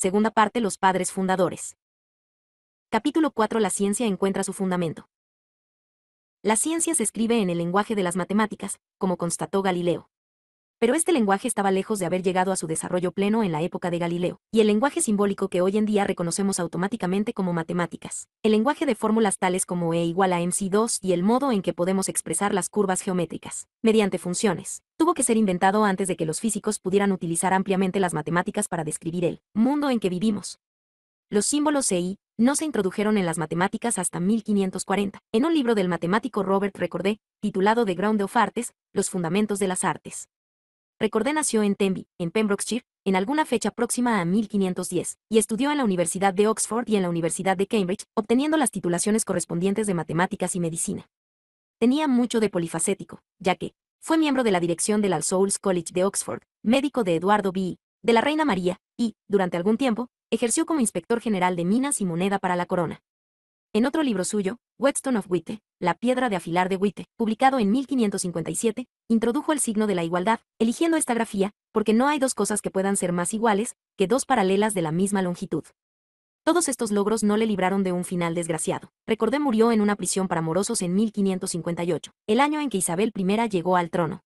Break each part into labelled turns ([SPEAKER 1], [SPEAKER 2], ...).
[SPEAKER 1] Segunda parte Los padres fundadores. Capítulo 4 La ciencia encuentra su fundamento. La ciencia se escribe en el lenguaje de las matemáticas, como constató Galileo. Pero este lenguaje estaba lejos de haber llegado a su desarrollo pleno en la época de Galileo, y el lenguaje simbólico que hoy en día reconocemos automáticamente como matemáticas. El lenguaje de fórmulas tales como E igual a MC2 y el modo en que podemos expresar las curvas geométricas, mediante funciones, tuvo que ser inventado antes de que los físicos pudieran utilizar ampliamente las matemáticas para describir el mundo en que vivimos. Los símbolos EI no se introdujeron en las matemáticas hasta 1540. En un libro del matemático Robert Recordé, titulado The Ground of Artes, Los Fundamentos de las Artes, Recordé nació en Tenby, en Pembrokeshire, en alguna fecha próxima a 1510, y estudió en la Universidad de Oxford y en la Universidad de Cambridge, obteniendo las titulaciones correspondientes de matemáticas y medicina. Tenía mucho de polifacético, ya que fue miembro de la dirección del al Souls College de Oxford, médico de Eduardo B. de la Reina María, y, durante algún tiempo, ejerció como inspector general de minas y moneda para la corona. En otro libro suyo, Whetstone of Witte, La piedra de afilar de Witte, publicado en 1557, introdujo el signo de la igualdad, eligiendo esta grafía, porque no hay dos cosas que puedan ser más iguales que dos paralelas de la misma longitud. Todos estos logros no le libraron de un final desgraciado. Recordé murió en una prisión para morosos en 1558, el año en que Isabel I llegó al trono.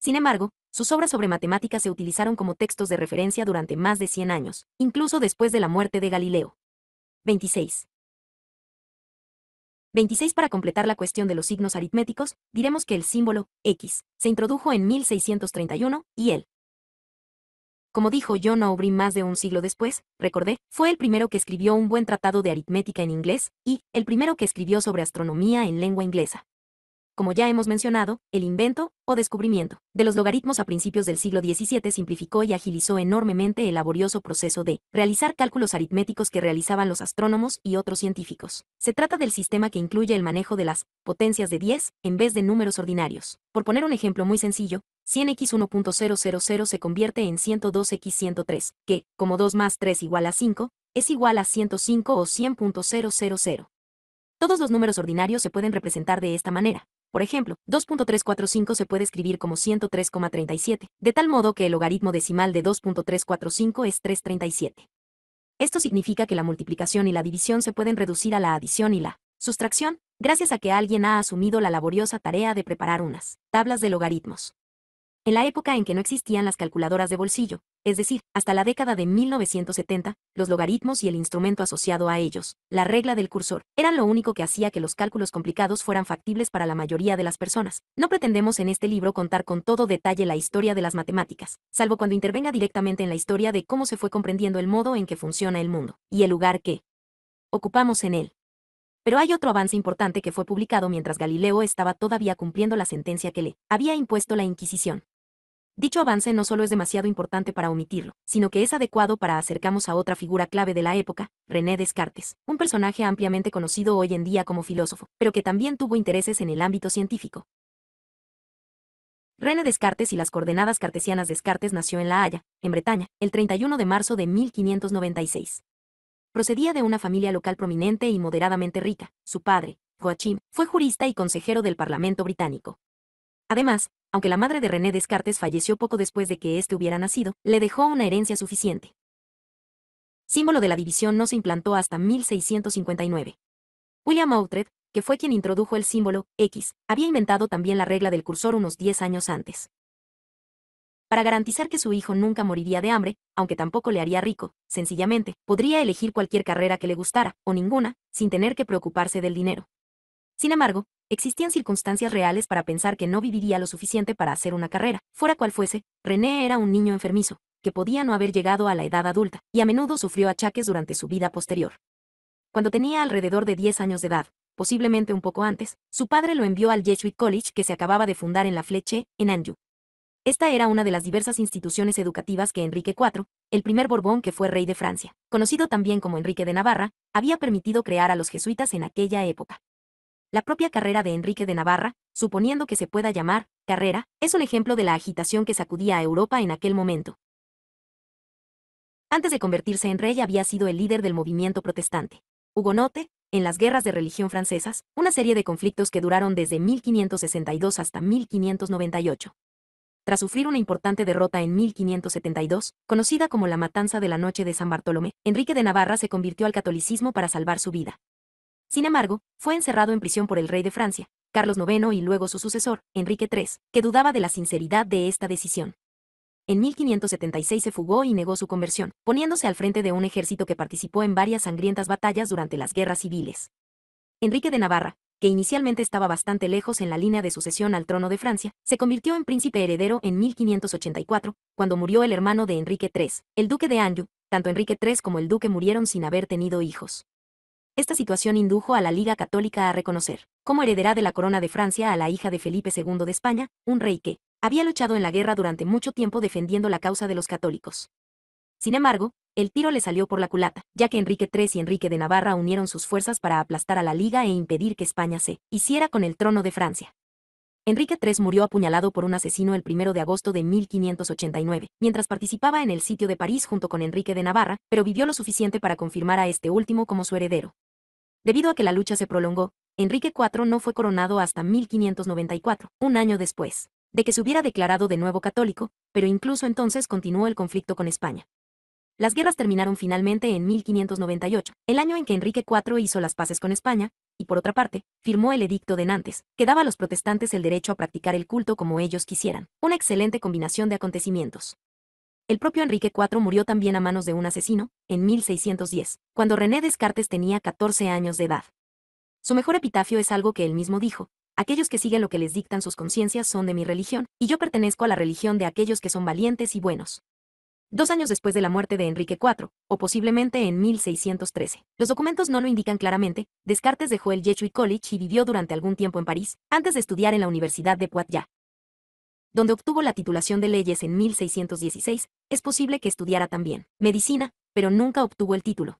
[SPEAKER 1] Sin embargo, sus obras sobre matemáticas se utilizaron como textos de referencia durante más de 100 años, incluso después de la muerte de Galileo. 26. 26 Para completar la cuestión de los signos aritméticos, diremos que el símbolo X se introdujo en 1631 y él. Como dijo John Aubrey más de un siglo después, recordé, fue el primero que escribió un buen tratado de aritmética en inglés y el primero que escribió sobre astronomía en lengua inglesa como ya hemos mencionado, el invento, o descubrimiento, de los logaritmos a principios del siglo XVII simplificó y agilizó enormemente el laborioso proceso de realizar cálculos aritméticos que realizaban los astrónomos y otros científicos. Se trata del sistema que incluye el manejo de las potencias de 10 en vez de números ordinarios. Por poner un ejemplo muy sencillo, 100x1.000 se convierte en 102x103, que, como 2 más 3 igual a 5, es igual a 105 o 100.000. Todos los números ordinarios se pueden representar de esta manera, por ejemplo, 2.345 se puede escribir como 103,37, de tal modo que el logaritmo decimal de 2.345 es 337. Esto significa que la multiplicación y la división se pueden reducir a la adición y la sustracción, gracias a que alguien ha asumido la laboriosa tarea de preparar unas tablas de logaritmos. En la época en que no existían las calculadoras de bolsillo, es decir, hasta la década de 1970, los logaritmos y el instrumento asociado a ellos, la regla del cursor, eran lo único que hacía que los cálculos complicados fueran factibles para la mayoría de las personas. No pretendemos en este libro contar con todo detalle la historia de las matemáticas, salvo cuando intervenga directamente en la historia de cómo se fue comprendiendo el modo en que funciona el mundo, y el lugar que ocupamos en él. Pero hay otro avance importante que fue publicado mientras Galileo estaba todavía cumpliendo la sentencia que le había impuesto la Inquisición. Dicho avance no solo es demasiado importante para omitirlo, sino que es adecuado para acercarnos a otra figura clave de la época, René Descartes, un personaje ampliamente conocido hoy en día como filósofo, pero que también tuvo intereses en el ámbito científico. René Descartes y las coordenadas cartesianas Descartes nació en La Haya, en Bretaña, el 31 de marzo de 1596. Procedía de una familia local prominente y moderadamente rica. Su padre, Joachim, fue jurista y consejero del Parlamento británico. Además, aunque la madre de René Descartes falleció poco después de que éste hubiera nacido, le dejó una herencia suficiente. Símbolo de la división no se implantó hasta 1659. William Outred, que fue quien introdujo el símbolo X, había inventado también la regla del cursor unos 10 años antes. Para garantizar que su hijo nunca moriría de hambre, aunque tampoco le haría rico, sencillamente, podría elegir cualquier carrera que le gustara, o ninguna, sin tener que preocuparse del dinero. Sin embargo, existían circunstancias reales para pensar que no viviría lo suficiente para hacer una carrera. Fuera cual fuese, René era un niño enfermizo, que podía no haber llegado a la edad adulta, y a menudo sufrió achaques durante su vida posterior. Cuando tenía alrededor de 10 años de edad, posiblemente un poco antes, su padre lo envió al Jesuit College que se acababa de fundar en La Fleche, en Anjou. Esta era una de las diversas instituciones educativas que Enrique IV, el primer Borbón que fue rey de Francia, conocido también como Enrique de Navarra, había permitido crear a los jesuitas en aquella época. La propia carrera de Enrique de Navarra, suponiendo que se pueda llamar carrera, es un ejemplo de la agitación que sacudía a Europa en aquel momento. Antes de convertirse en rey había sido el líder del movimiento protestante. Hugonote, en las guerras de religión francesas, una serie de conflictos que duraron desde 1562 hasta 1598. Tras sufrir una importante derrota en 1572, conocida como la Matanza de la Noche de San Bartolomé, Enrique de Navarra se convirtió al catolicismo para salvar su vida. Sin embargo, fue encerrado en prisión por el rey de Francia, Carlos IX y luego su sucesor, Enrique III, que dudaba de la sinceridad de esta decisión. En 1576 se fugó y negó su conversión, poniéndose al frente de un ejército que participó en varias sangrientas batallas durante las guerras civiles. Enrique de Navarra, que inicialmente estaba bastante lejos en la línea de sucesión al trono de Francia, se convirtió en príncipe heredero en 1584, cuando murió el hermano de Enrique III, el duque de Anjou. Tanto Enrique III como el duque murieron sin haber tenido hijos. Esta situación indujo a la Liga Católica a reconocer, como heredera de la corona de Francia a la hija de Felipe II de España, un rey que, había luchado en la guerra durante mucho tiempo defendiendo la causa de los católicos. Sin embargo, el tiro le salió por la culata, ya que Enrique III y Enrique de Navarra unieron sus fuerzas para aplastar a la Liga e impedir que España se hiciera con el trono de Francia. Enrique III murió apuñalado por un asesino el 1 de agosto de 1589, mientras participaba en el sitio de París junto con Enrique de Navarra, pero vivió lo suficiente para confirmar a este último como su heredero. Debido a que la lucha se prolongó, Enrique IV no fue coronado hasta 1594, un año después de que se hubiera declarado de nuevo católico, pero incluso entonces continuó el conflicto con España. Las guerras terminaron finalmente en 1598, el año en que Enrique IV hizo las paces con España, y por otra parte, firmó el Edicto de Nantes, que daba a los protestantes el derecho a practicar el culto como ellos quisieran, una excelente combinación de acontecimientos. El propio Enrique IV murió también a manos de un asesino, en 1610, cuando René Descartes tenía 14 años de edad. Su mejor epitafio es algo que él mismo dijo, aquellos que siguen lo que les dictan sus conciencias son de mi religión, y yo pertenezco a la religión de aquellos que son valientes y buenos. Dos años después de la muerte de Enrique IV, o posiblemente en 1613, los documentos no lo indican claramente, Descartes dejó el Jesuit College y vivió durante algún tiempo en París, antes de estudiar en la Universidad de Poitiers donde obtuvo la titulación de leyes en 1616, es posible que estudiara también medicina, pero nunca obtuvo el título.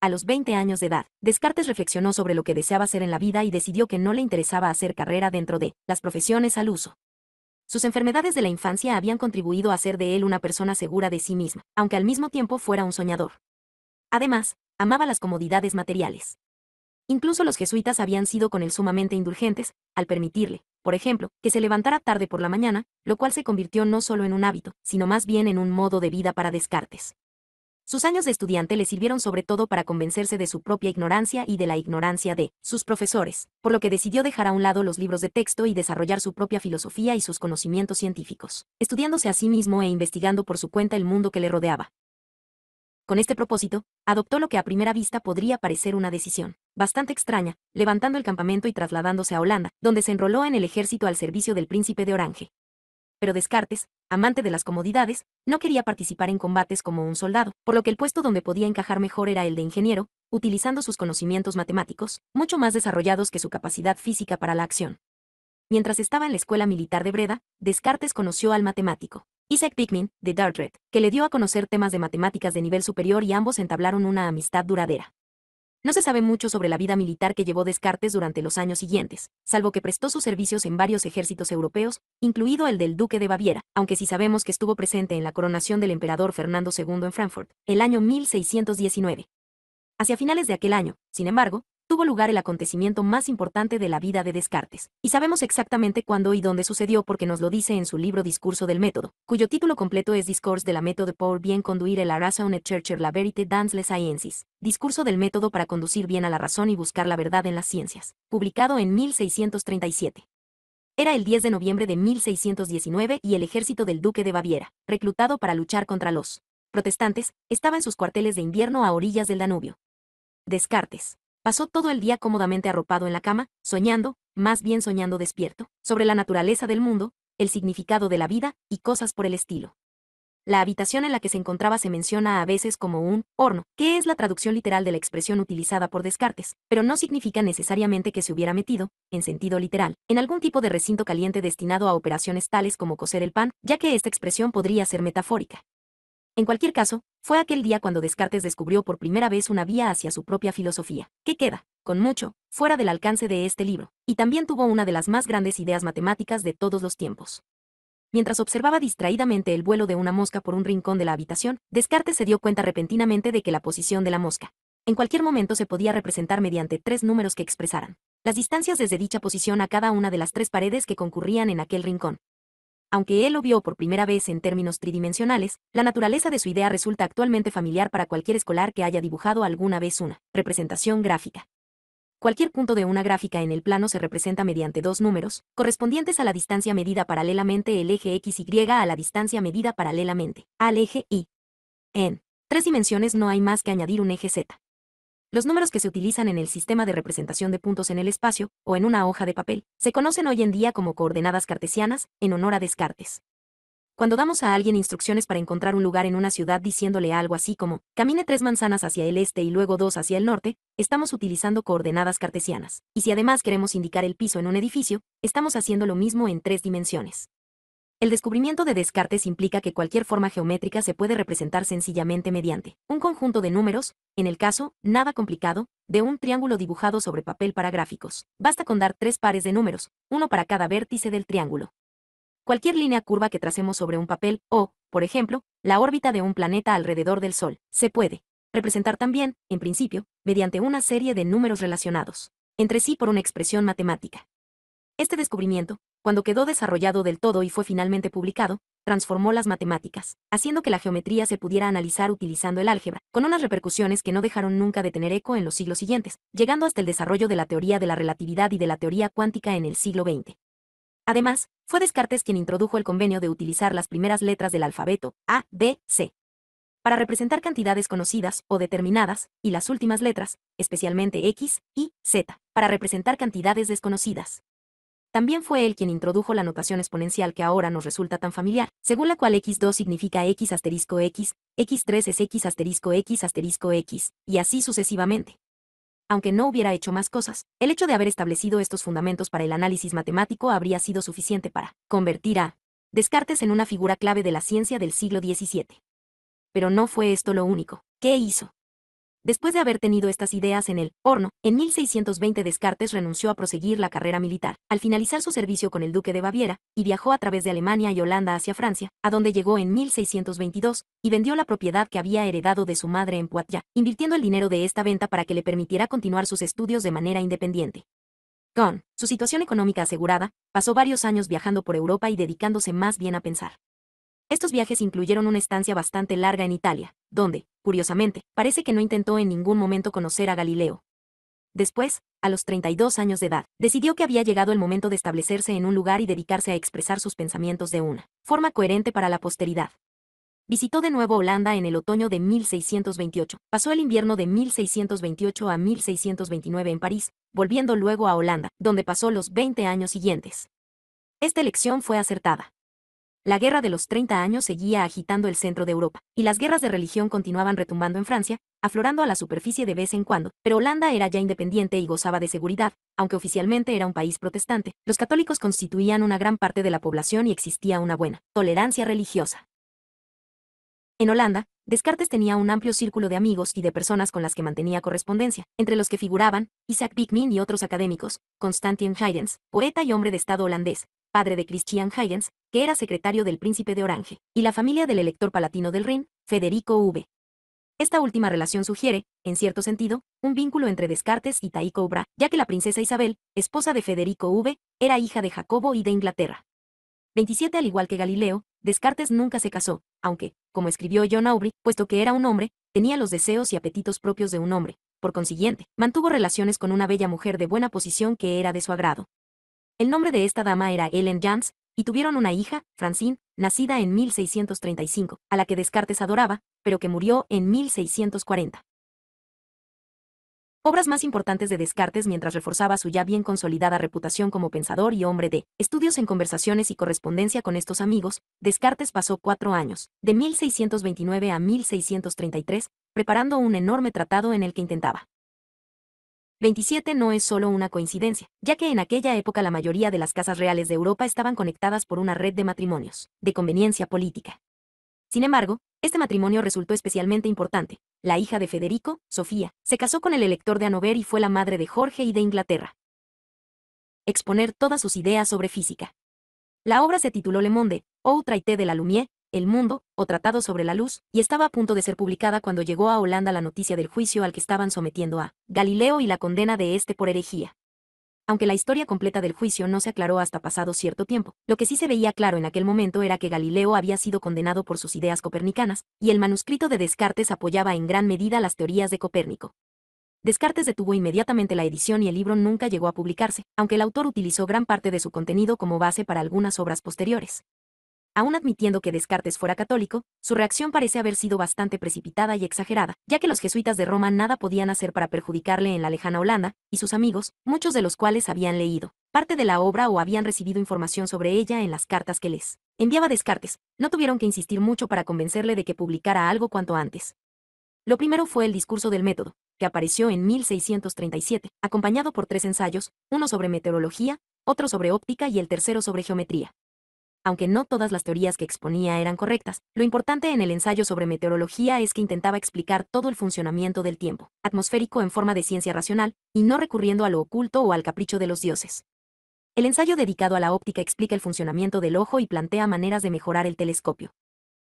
[SPEAKER 1] A los 20 años de edad, Descartes reflexionó sobre lo que deseaba hacer en la vida y decidió que no le interesaba hacer carrera dentro de las profesiones al uso. Sus enfermedades de la infancia habían contribuido a hacer de él una persona segura de sí misma, aunque al mismo tiempo fuera un soñador. Además, amaba las comodidades materiales. Incluso los jesuitas habían sido con él sumamente indulgentes, al permitirle por ejemplo, que se levantara tarde por la mañana, lo cual se convirtió no solo en un hábito, sino más bien en un modo de vida para Descartes. Sus años de estudiante le sirvieron sobre todo para convencerse de su propia ignorancia y de la ignorancia de sus profesores, por lo que decidió dejar a un lado los libros de texto y desarrollar su propia filosofía y sus conocimientos científicos, estudiándose a sí mismo e investigando por su cuenta el mundo que le rodeaba. Con este propósito, adoptó lo que a primera vista podría parecer una decisión bastante extraña, levantando el campamento y trasladándose a Holanda, donde se enroló en el ejército al servicio del príncipe de Orange. Pero Descartes, amante de las comodidades, no quería participar en combates como un soldado, por lo que el puesto donde podía encajar mejor era el de ingeniero, utilizando sus conocimientos matemáticos, mucho más desarrollados que su capacidad física para la acción. Mientras estaba en la escuela militar de Breda, Descartes conoció al matemático Isaac Dickman, de Dartret, que le dio a conocer temas de matemáticas de nivel superior y ambos entablaron una amistad duradera. No se sabe mucho sobre la vida militar que llevó Descartes durante los años siguientes, salvo que prestó sus servicios en varios ejércitos europeos, incluido el del duque de Baviera, aunque sí sabemos que estuvo presente en la coronación del emperador Fernando II en Frankfurt, el año 1619. Hacia finales de aquel año, sin embargo, tuvo lugar el acontecimiento más importante de la vida de Descartes, y sabemos exactamente cuándo y dónde sucedió porque nos lo dice en su libro Discurso del Método, cuyo título completo es Discourse de la Método pour bien conduire la raison et chercher la vérité dans les sciences, Discurso del Método para conducir bien a la razón y buscar la verdad en las ciencias, publicado en 1637. Era el 10 de noviembre de 1619 y el ejército del duque de Baviera, reclutado para luchar contra los protestantes, estaba en sus cuarteles de invierno a orillas del Danubio. Descartes, Pasó todo el día cómodamente arropado en la cama, soñando, más bien soñando despierto, sobre la naturaleza del mundo, el significado de la vida, y cosas por el estilo. La habitación en la que se encontraba se menciona a veces como un horno, que es la traducción literal de la expresión utilizada por Descartes, pero no significa necesariamente que se hubiera metido, en sentido literal, en algún tipo de recinto caliente destinado a operaciones tales como coser el pan, ya que esta expresión podría ser metafórica. En cualquier caso, fue aquel día cuando Descartes descubrió por primera vez una vía hacia su propia filosofía, que queda, con mucho, fuera del alcance de este libro, y también tuvo una de las más grandes ideas matemáticas de todos los tiempos. Mientras observaba distraídamente el vuelo de una mosca por un rincón de la habitación, Descartes se dio cuenta repentinamente de que la posición de la mosca, en cualquier momento se podía representar mediante tres números que expresaran las distancias desde dicha posición a cada una de las tres paredes que concurrían en aquel rincón, aunque él lo vio por primera vez en términos tridimensionales, la naturaleza de su idea resulta actualmente familiar para cualquier escolar que haya dibujado alguna vez una representación gráfica. Cualquier punto de una gráfica en el plano se representa mediante dos números, correspondientes a la distancia medida paralelamente el eje XY a la distancia medida paralelamente al eje Y. En tres dimensiones no hay más que añadir un eje Z. Los números que se utilizan en el sistema de representación de puntos en el espacio, o en una hoja de papel, se conocen hoy en día como coordenadas cartesianas, en honor a Descartes. Cuando damos a alguien instrucciones para encontrar un lugar en una ciudad diciéndole algo así como, camine tres manzanas hacia el este y luego dos hacia el norte, estamos utilizando coordenadas cartesianas. Y si además queremos indicar el piso en un edificio, estamos haciendo lo mismo en tres dimensiones. El descubrimiento de Descartes implica que cualquier forma geométrica se puede representar sencillamente mediante un conjunto de números, en el caso, nada complicado, de un triángulo dibujado sobre papel para gráficos. Basta con dar tres pares de números, uno para cada vértice del triángulo. Cualquier línea curva que tracemos sobre un papel, o, por ejemplo, la órbita de un planeta alrededor del Sol, se puede representar también, en principio, mediante una serie de números relacionados entre sí por una expresión matemática. Este descubrimiento, cuando quedó desarrollado del todo y fue finalmente publicado, transformó las matemáticas, haciendo que la geometría se pudiera analizar utilizando el álgebra, con unas repercusiones que no dejaron nunca de tener eco en los siglos siguientes, llegando hasta el desarrollo de la teoría de la relatividad y de la teoría cuántica en el siglo XX. Además, fue Descartes quien introdujo el convenio de utilizar las primeras letras del alfabeto, A, B, C, para representar cantidades conocidas o determinadas, y las últimas letras, especialmente X, Y, Z, para representar cantidades desconocidas. También fue él quien introdujo la notación exponencial que ahora nos resulta tan familiar, según la cual x2 significa x asterisco x, x3 es x asterisco x asterisco x, y así sucesivamente. Aunque no hubiera hecho más cosas, el hecho de haber establecido estos fundamentos para el análisis matemático habría sido suficiente para convertir a Descartes en una figura clave de la ciencia del siglo XVII. Pero no fue esto lo único. ¿Qué hizo? Después de haber tenido estas ideas en el horno, en 1620 Descartes renunció a proseguir la carrera militar, al finalizar su servicio con el duque de Baviera, y viajó a través de Alemania y Holanda hacia Francia, a donde llegó en 1622, y vendió la propiedad que había heredado de su madre en Poitiers, invirtiendo el dinero de esta venta para que le permitiera continuar sus estudios de manera independiente. Con su situación económica asegurada, pasó varios años viajando por Europa y dedicándose más bien a pensar. Estos viajes incluyeron una estancia bastante larga en Italia, donde, curiosamente, parece que no intentó en ningún momento conocer a Galileo. Después, a los 32 años de edad, decidió que había llegado el momento de establecerse en un lugar y dedicarse a expresar sus pensamientos de una forma coherente para la posteridad. Visitó de nuevo Holanda en el otoño de 1628, pasó el invierno de 1628 a 1629 en París, volviendo luego a Holanda, donde pasó los 20 años siguientes. Esta elección fue acertada. La guerra de los 30 años seguía agitando el centro de Europa, y las guerras de religión continuaban retumbando en Francia, aflorando a la superficie de vez en cuando, pero Holanda era ya independiente y gozaba de seguridad, aunque oficialmente era un país protestante. Los católicos constituían una gran parte de la población y existía una buena tolerancia religiosa. En Holanda, Descartes tenía un amplio círculo de amigos y de personas con las que mantenía correspondencia, entre los que figuraban Isaac Bickmin y otros académicos, Constantin Huygens, poeta y hombre de Estado holandés, padre de Christian Huygens, que era secretario del príncipe de Orange, y la familia del elector palatino del Rin, Federico V. Esta última relación sugiere, en cierto sentido, un vínculo entre Descartes y Taíco Ubra, ya que la princesa Isabel, esposa de Federico V, era hija de Jacobo y de Inglaterra. 27 Al igual que Galileo, Descartes nunca se casó, aunque, como escribió John Aubrey, puesto que era un hombre, tenía los deseos y apetitos propios de un hombre. Por consiguiente, mantuvo relaciones con una bella mujer de buena posición que era de su agrado. El nombre de esta dama era Ellen Jans, y tuvieron una hija, Francine, nacida en 1635, a la que Descartes adoraba, pero que murió en 1640. Obras más importantes de Descartes mientras reforzaba su ya bien consolidada reputación como pensador y hombre de estudios en conversaciones y correspondencia con estos amigos, Descartes pasó cuatro años, de 1629 a 1633, preparando un enorme tratado en el que intentaba 27 no es solo una coincidencia, ya que en aquella época la mayoría de las casas reales de Europa estaban conectadas por una red de matrimonios, de conveniencia política. Sin embargo, este matrimonio resultó especialmente importante. La hija de Federico, Sofía, se casó con el elector de Hannover y fue la madre de Jorge y de Inglaterra. Exponer todas sus ideas sobre física. La obra se tituló Le Monde, ou Traité de la Lumière, el Mundo, o Tratado sobre la Luz, y estaba a punto de ser publicada cuando llegó a Holanda la noticia del juicio al que estaban sometiendo a Galileo y la condena de este por herejía. Aunque la historia completa del juicio no se aclaró hasta pasado cierto tiempo, lo que sí se veía claro en aquel momento era que Galileo había sido condenado por sus ideas copernicanas, y el manuscrito de Descartes apoyaba en gran medida las teorías de Copérnico. Descartes detuvo inmediatamente la edición y el libro nunca llegó a publicarse, aunque el autor utilizó gran parte de su contenido como base para algunas obras posteriores aún admitiendo que Descartes fuera católico, su reacción parece haber sido bastante precipitada y exagerada, ya que los jesuitas de Roma nada podían hacer para perjudicarle en la lejana Holanda, y sus amigos, muchos de los cuales habían leído parte de la obra o habían recibido información sobre ella en las cartas que les enviaba Descartes, no tuvieron que insistir mucho para convencerle de que publicara algo cuanto antes. Lo primero fue el discurso del método, que apareció en 1637, acompañado por tres ensayos, uno sobre meteorología, otro sobre óptica y el tercero sobre geometría aunque no todas las teorías que exponía eran correctas. Lo importante en el ensayo sobre meteorología es que intentaba explicar todo el funcionamiento del tiempo, atmosférico en forma de ciencia racional, y no recurriendo a lo oculto o al capricho de los dioses. El ensayo dedicado a la óptica explica el funcionamiento del ojo y plantea maneras de mejorar el telescopio.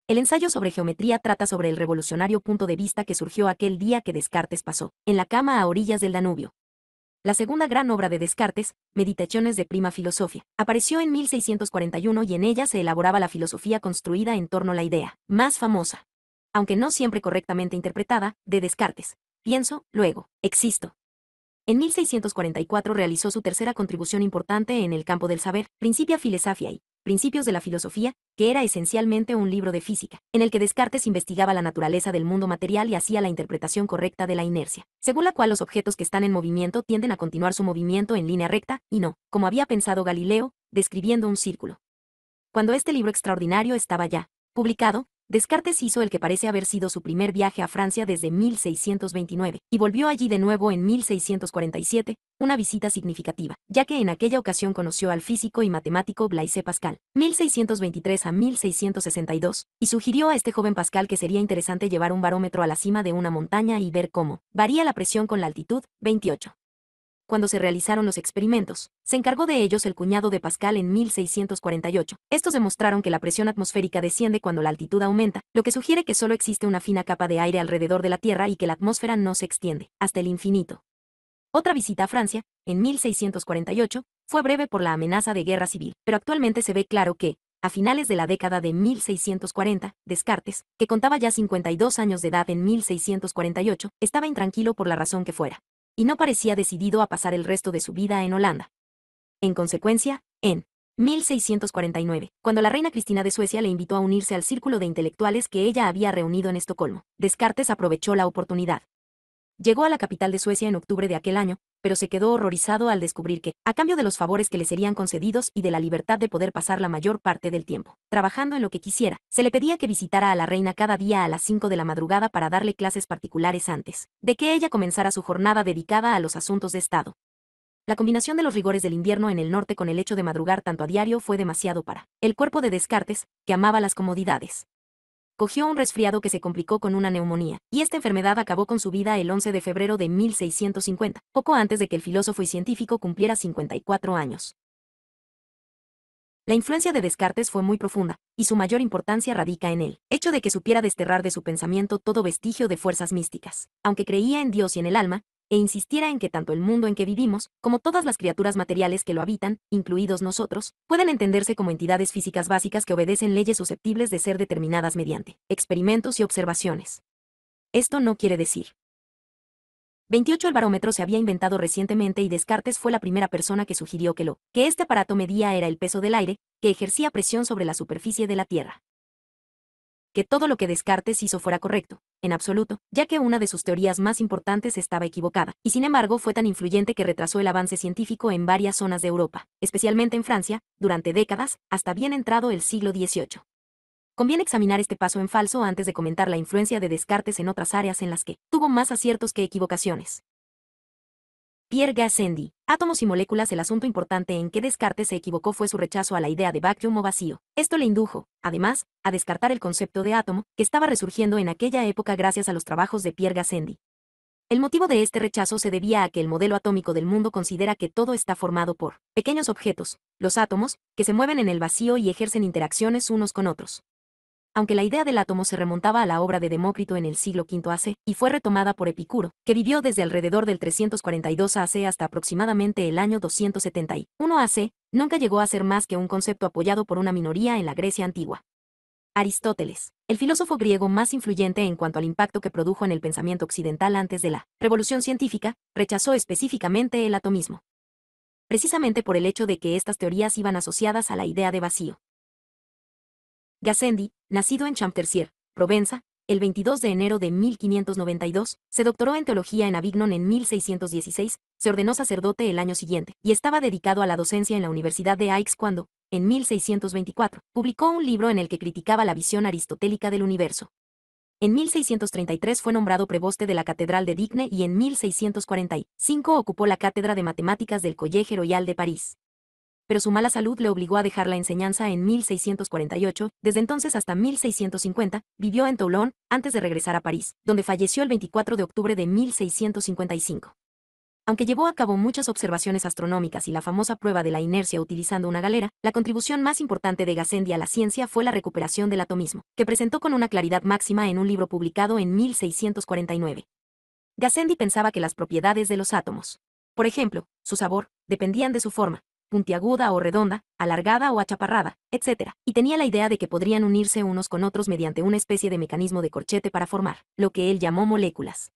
[SPEAKER 1] El ensayo sobre geometría trata sobre el revolucionario punto de vista que surgió aquel día que Descartes pasó, en la cama a orillas del Danubio, la segunda gran obra de Descartes, Meditaciones de Prima Filosofía, apareció en 1641 y en ella se elaboraba la filosofía construida en torno a la idea, más famosa, aunque no siempre correctamente interpretada, de Descartes. Pienso, luego, existo. En 1644 realizó su tercera contribución importante en el campo del saber, Principia Philosophiae, Principios de la Filosofía, que era esencialmente un libro de física, en el que Descartes investigaba la naturaleza del mundo material y hacía la interpretación correcta de la inercia, según la cual los objetos que están en movimiento tienden a continuar su movimiento en línea recta, y no, como había pensado Galileo, describiendo un círculo. Cuando este libro extraordinario estaba ya publicado, Descartes hizo el que parece haber sido su primer viaje a Francia desde 1629, y volvió allí de nuevo en 1647, una visita significativa, ya que en aquella ocasión conoció al físico y matemático Blaise Pascal, 1623 a 1662, y sugirió a este joven Pascal que sería interesante llevar un barómetro a la cima de una montaña y ver cómo varía la presión con la altitud, 28 cuando se realizaron los experimentos. Se encargó de ellos el cuñado de Pascal en 1648. Estos demostraron que la presión atmosférica desciende cuando la altitud aumenta, lo que sugiere que solo existe una fina capa de aire alrededor de la Tierra y que la atmósfera no se extiende hasta el infinito. Otra visita a Francia, en 1648, fue breve por la amenaza de guerra civil, pero actualmente se ve claro que, a finales de la década de 1640, Descartes, que contaba ya 52 años de edad en 1648, estaba intranquilo por la razón que fuera y no parecía decidido a pasar el resto de su vida en Holanda. En consecuencia, en 1649, cuando la reina Cristina de Suecia le invitó a unirse al círculo de intelectuales que ella había reunido en Estocolmo, Descartes aprovechó la oportunidad. Llegó a la capital de Suecia en octubre de aquel año, pero se quedó horrorizado al descubrir que, a cambio de los favores que le serían concedidos y de la libertad de poder pasar la mayor parte del tiempo, trabajando en lo que quisiera, se le pedía que visitara a la reina cada día a las 5 de la madrugada para darle clases particulares antes de que ella comenzara su jornada dedicada a los asuntos de Estado. La combinación de los rigores del invierno en el norte con el hecho de madrugar tanto a diario fue demasiado para el cuerpo de Descartes, que amaba las comodidades cogió un resfriado que se complicó con una neumonía, y esta enfermedad acabó con su vida el 11 de febrero de 1650, poco antes de que el filósofo y científico cumpliera 54 años. La influencia de Descartes fue muy profunda, y su mayor importancia radica en él. hecho de que supiera desterrar de su pensamiento todo vestigio de fuerzas místicas. Aunque creía en Dios y en el alma, e insistiera en que tanto el mundo en que vivimos, como todas las criaturas materiales que lo habitan, incluidos nosotros, pueden entenderse como entidades físicas básicas que obedecen leyes susceptibles de ser determinadas mediante experimentos y observaciones. Esto no quiere decir 28 El barómetro se había inventado recientemente y Descartes fue la primera persona que sugirió que lo que este aparato medía era el peso del aire, que ejercía presión sobre la superficie de la Tierra que todo lo que Descartes hizo fuera correcto, en absoluto, ya que una de sus teorías más importantes estaba equivocada, y sin embargo fue tan influyente que retrasó el avance científico en varias zonas de Europa, especialmente en Francia, durante décadas, hasta bien entrado el siglo XVIII. Conviene examinar este paso en falso antes de comentar la influencia de Descartes en otras áreas en las que tuvo más aciertos que equivocaciones. Pierre Gassendi. Átomos y moléculas El asunto importante en que Descartes se equivocó fue su rechazo a la idea de vacuum o vacío. Esto le indujo, además, a descartar el concepto de átomo, que estaba resurgiendo en aquella época gracias a los trabajos de Pierre Gassendi. El motivo de este rechazo se debía a que el modelo atómico del mundo considera que todo está formado por pequeños objetos, los átomos, que se mueven en el vacío y ejercen interacciones unos con otros aunque la idea del átomo se remontaba a la obra de Demócrito en el siglo V AC, y fue retomada por Epicuro, que vivió desde alrededor del 342 AC hasta aproximadamente el año 271 AC, nunca llegó a ser más que un concepto apoyado por una minoría en la Grecia antigua. Aristóteles, el filósofo griego más influyente en cuanto al impacto que produjo en el pensamiento occidental antes de la revolución científica, rechazó específicamente el atomismo. Precisamente por el hecho de que estas teorías iban asociadas a la idea de vacío. Gassendi, nacido en Champtercier, Provenza, el 22 de enero de 1592, se doctoró en teología en Avignon en 1616, se ordenó sacerdote el año siguiente y estaba dedicado a la docencia en la Universidad de Aix cuando, en 1624, publicó un libro en el que criticaba la visión aristotélica del universo. En 1633 fue nombrado preboste de la Catedral de Digne y en 1645 ocupó la cátedra de matemáticas del Collège Royal de París pero su mala salud le obligó a dejar la enseñanza en 1648, desde entonces hasta 1650, vivió en Toulon, antes de regresar a París, donde falleció el 24 de octubre de 1655. Aunque llevó a cabo muchas observaciones astronómicas y la famosa prueba de la inercia utilizando una galera, la contribución más importante de Gassendi a la ciencia fue la recuperación del atomismo, que presentó con una claridad máxima en un libro publicado en 1649. Gassendi pensaba que las propiedades de los átomos, por ejemplo, su sabor, dependían de su forma, puntiaguda o redonda, alargada o achaparrada, etc., y tenía la idea de que podrían unirse unos con otros mediante una especie de mecanismo de corchete para formar, lo que él llamó moléculas.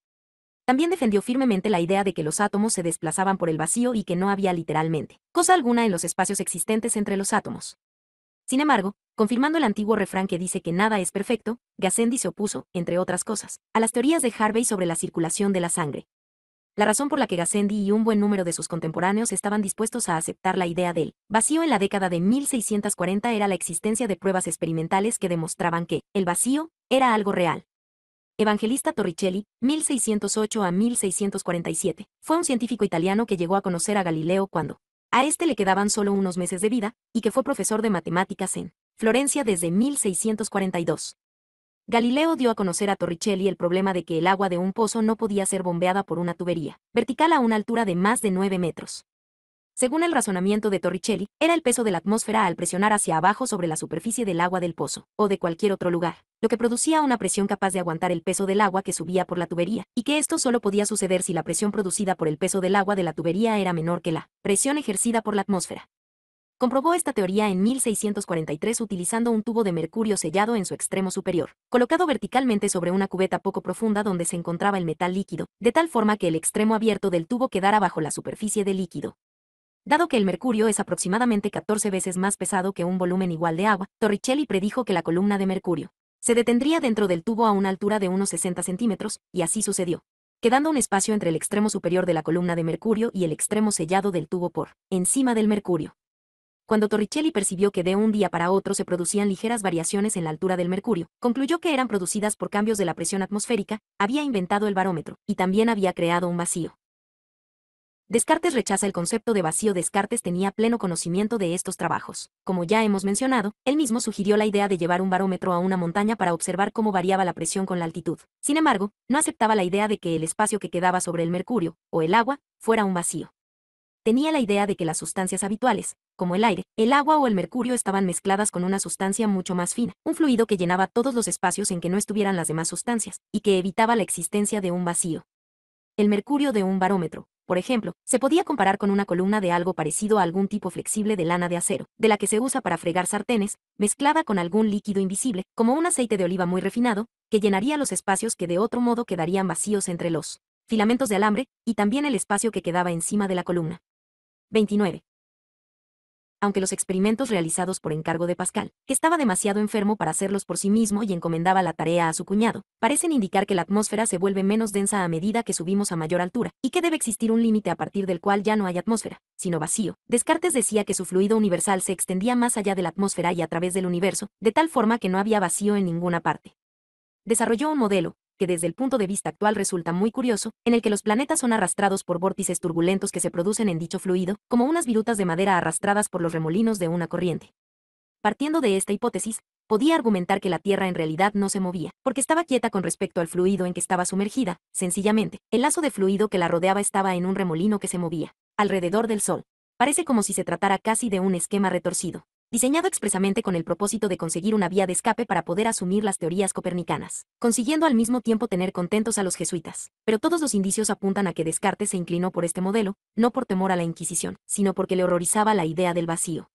[SPEAKER 1] También defendió firmemente la idea de que los átomos se desplazaban por el vacío y que no había literalmente cosa alguna en los espacios existentes entre los átomos. Sin embargo, confirmando el antiguo refrán que dice que nada es perfecto, Gassendi se opuso, entre otras cosas, a las teorías de Harvey sobre la circulación de la sangre, la razón por la que Gassendi y un buen número de sus contemporáneos estaban dispuestos a aceptar la idea del vacío en la década de 1640 era la existencia de pruebas experimentales que demostraban que el vacío era algo real. Evangelista Torricelli, 1608 a 1647, fue un científico italiano que llegó a conocer a Galileo cuando a este le quedaban solo unos meses de vida, y que fue profesor de matemáticas en Florencia desde 1642. Galileo dio a conocer a Torricelli el problema de que el agua de un pozo no podía ser bombeada por una tubería, vertical a una altura de más de 9 metros. Según el razonamiento de Torricelli, era el peso de la atmósfera al presionar hacia abajo sobre la superficie del agua del pozo, o de cualquier otro lugar, lo que producía una presión capaz de aguantar el peso del agua que subía por la tubería, y que esto solo podía suceder si la presión producida por el peso del agua de la tubería era menor que la presión ejercida por la atmósfera. Comprobó esta teoría en 1643 utilizando un tubo de mercurio sellado en su extremo superior, colocado verticalmente sobre una cubeta poco profunda donde se encontraba el metal líquido, de tal forma que el extremo abierto del tubo quedara bajo la superficie del líquido. Dado que el mercurio es aproximadamente 14 veces más pesado que un volumen igual de agua, Torricelli predijo que la columna de mercurio se detendría dentro del tubo a una altura de unos 60 centímetros, y así sucedió quedando un espacio entre el extremo superior de la columna de mercurio y el extremo sellado del tubo por encima del mercurio. Cuando Torricelli percibió que de un día para otro se producían ligeras variaciones en la altura del mercurio, concluyó que eran producidas por cambios de la presión atmosférica, había inventado el barómetro, y también había creado un vacío. Descartes rechaza el concepto de vacío. Descartes tenía pleno conocimiento de estos trabajos. Como ya hemos mencionado, él mismo sugirió la idea de llevar un barómetro a una montaña para observar cómo variaba la presión con la altitud. Sin embargo, no aceptaba la idea de que el espacio que quedaba sobre el mercurio, o el agua, fuera un vacío tenía la idea de que las sustancias habituales, como el aire, el agua o el mercurio estaban mezcladas con una sustancia mucho más fina, un fluido que llenaba todos los espacios en que no estuvieran las demás sustancias, y que evitaba la existencia de un vacío. El mercurio de un barómetro, por ejemplo, se podía comparar con una columna de algo parecido a algún tipo flexible de lana de acero, de la que se usa para fregar sartenes, mezclada con algún líquido invisible, como un aceite de oliva muy refinado, que llenaría los espacios que de otro modo quedarían vacíos entre los filamentos de alambre, y también el espacio que quedaba encima de la columna. 29. Aunque los experimentos realizados por encargo de Pascal, que estaba demasiado enfermo para hacerlos por sí mismo y encomendaba la tarea a su cuñado, parecen indicar que la atmósfera se vuelve menos densa a medida que subimos a mayor altura, y que debe existir un límite a partir del cual ya no hay atmósfera, sino vacío. Descartes decía que su fluido universal se extendía más allá de la atmósfera y a través del universo, de tal forma que no había vacío en ninguna parte desarrolló un modelo, que desde el punto de vista actual resulta muy curioso, en el que los planetas son arrastrados por vórtices turbulentos que se producen en dicho fluido, como unas virutas de madera arrastradas por los remolinos de una corriente. Partiendo de esta hipótesis, podía argumentar que la Tierra en realidad no se movía, porque estaba quieta con respecto al fluido en que estaba sumergida, sencillamente, el lazo de fluido que la rodeaba estaba en un remolino que se movía, alrededor del Sol. Parece como si se tratara casi de un esquema retorcido diseñado expresamente con el propósito de conseguir una vía de escape para poder asumir las teorías copernicanas, consiguiendo al mismo tiempo tener contentos a los jesuitas. Pero todos los indicios apuntan a que Descartes se inclinó por este modelo, no por temor a la Inquisición, sino porque le horrorizaba la idea del vacío.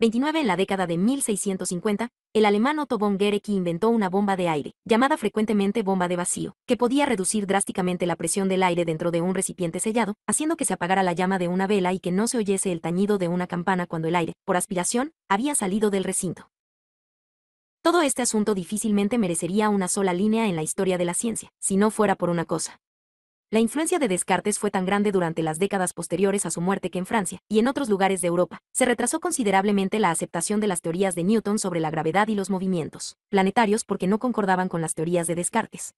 [SPEAKER 1] 29 En la década de 1650, el alemán Otto von Guericke inventó una bomba de aire, llamada frecuentemente bomba de vacío, que podía reducir drásticamente la presión del aire dentro de un recipiente sellado, haciendo que se apagara la llama de una vela y que no se oyese el tañido de una campana cuando el aire, por aspiración, había salido del recinto. Todo este asunto difícilmente merecería una sola línea en la historia de la ciencia, si no fuera por una cosa. La influencia de Descartes fue tan grande durante las décadas posteriores a su muerte que en Francia y en otros lugares de Europa se retrasó considerablemente la aceptación de las teorías de Newton sobre la gravedad y los movimientos planetarios porque no concordaban con las teorías de Descartes.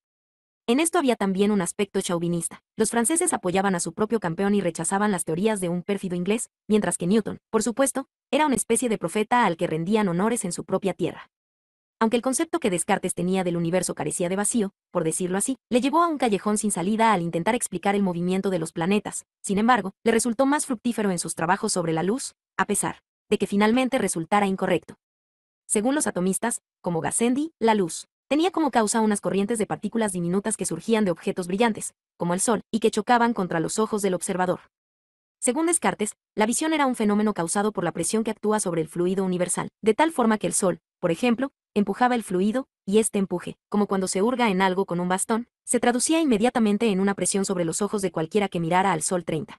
[SPEAKER 1] En esto había también un aspecto chauvinista. Los franceses apoyaban a su propio campeón y rechazaban las teorías de un pérfido inglés, mientras que Newton, por supuesto, era una especie de profeta al que rendían honores en su propia tierra. Aunque el concepto que Descartes tenía del universo carecía de vacío, por decirlo así, le llevó a un callejón sin salida al intentar explicar el movimiento de los planetas. Sin embargo, le resultó más fructífero en sus trabajos sobre la luz, a pesar de que finalmente resultara incorrecto. Según los atomistas, como Gassendi, la luz tenía como causa unas corrientes de partículas diminutas que surgían de objetos brillantes, como el Sol, y que chocaban contra los ojos del observador. Según Descartes, la visión era un fenómeno causado por la presión que actúa sobre el fluido universal, de tal forma que el sol, por ejemplo, empujaba el fluido, y este empuje, como cuando se hurga en algo con un bastón, se traducía inmediatamente en una presión sobre los ojos de cualquiera que mirara al sol 30.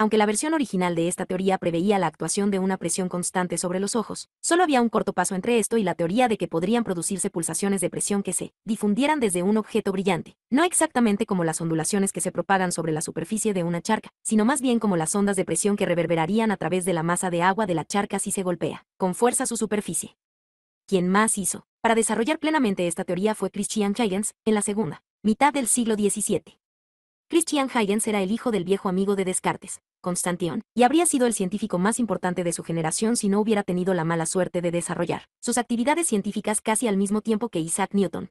[SPEAKER 1] Aunque la versión original de esta teoría preveía la actuación de una presión constante sobre los ojos, solo había un corto paso entre esto y la teoría de que podrían producirse pulsaciones de presión que se difundieran desde un objeto brillante, no exactamente como las ondulaciones que se propagan sobre la superficie de una charca, sino más bien como las ondas de presión que reverberarían a través de la masa de agua de la charca si se golpea con fuerza su superficie. Quien más hizo para desarrollar plenamente esta teoría fue Christian Huygens en la segunda mitad del siglo XVII. Christian Huygens era el hijo del viejo amigo de Descartes, Constantión, y habría sido el científico más importante de su generación si no hubiera tenido la mala suerte de desarrollar sus actividades científicas casi al mismo tiempo que Isaac Newton.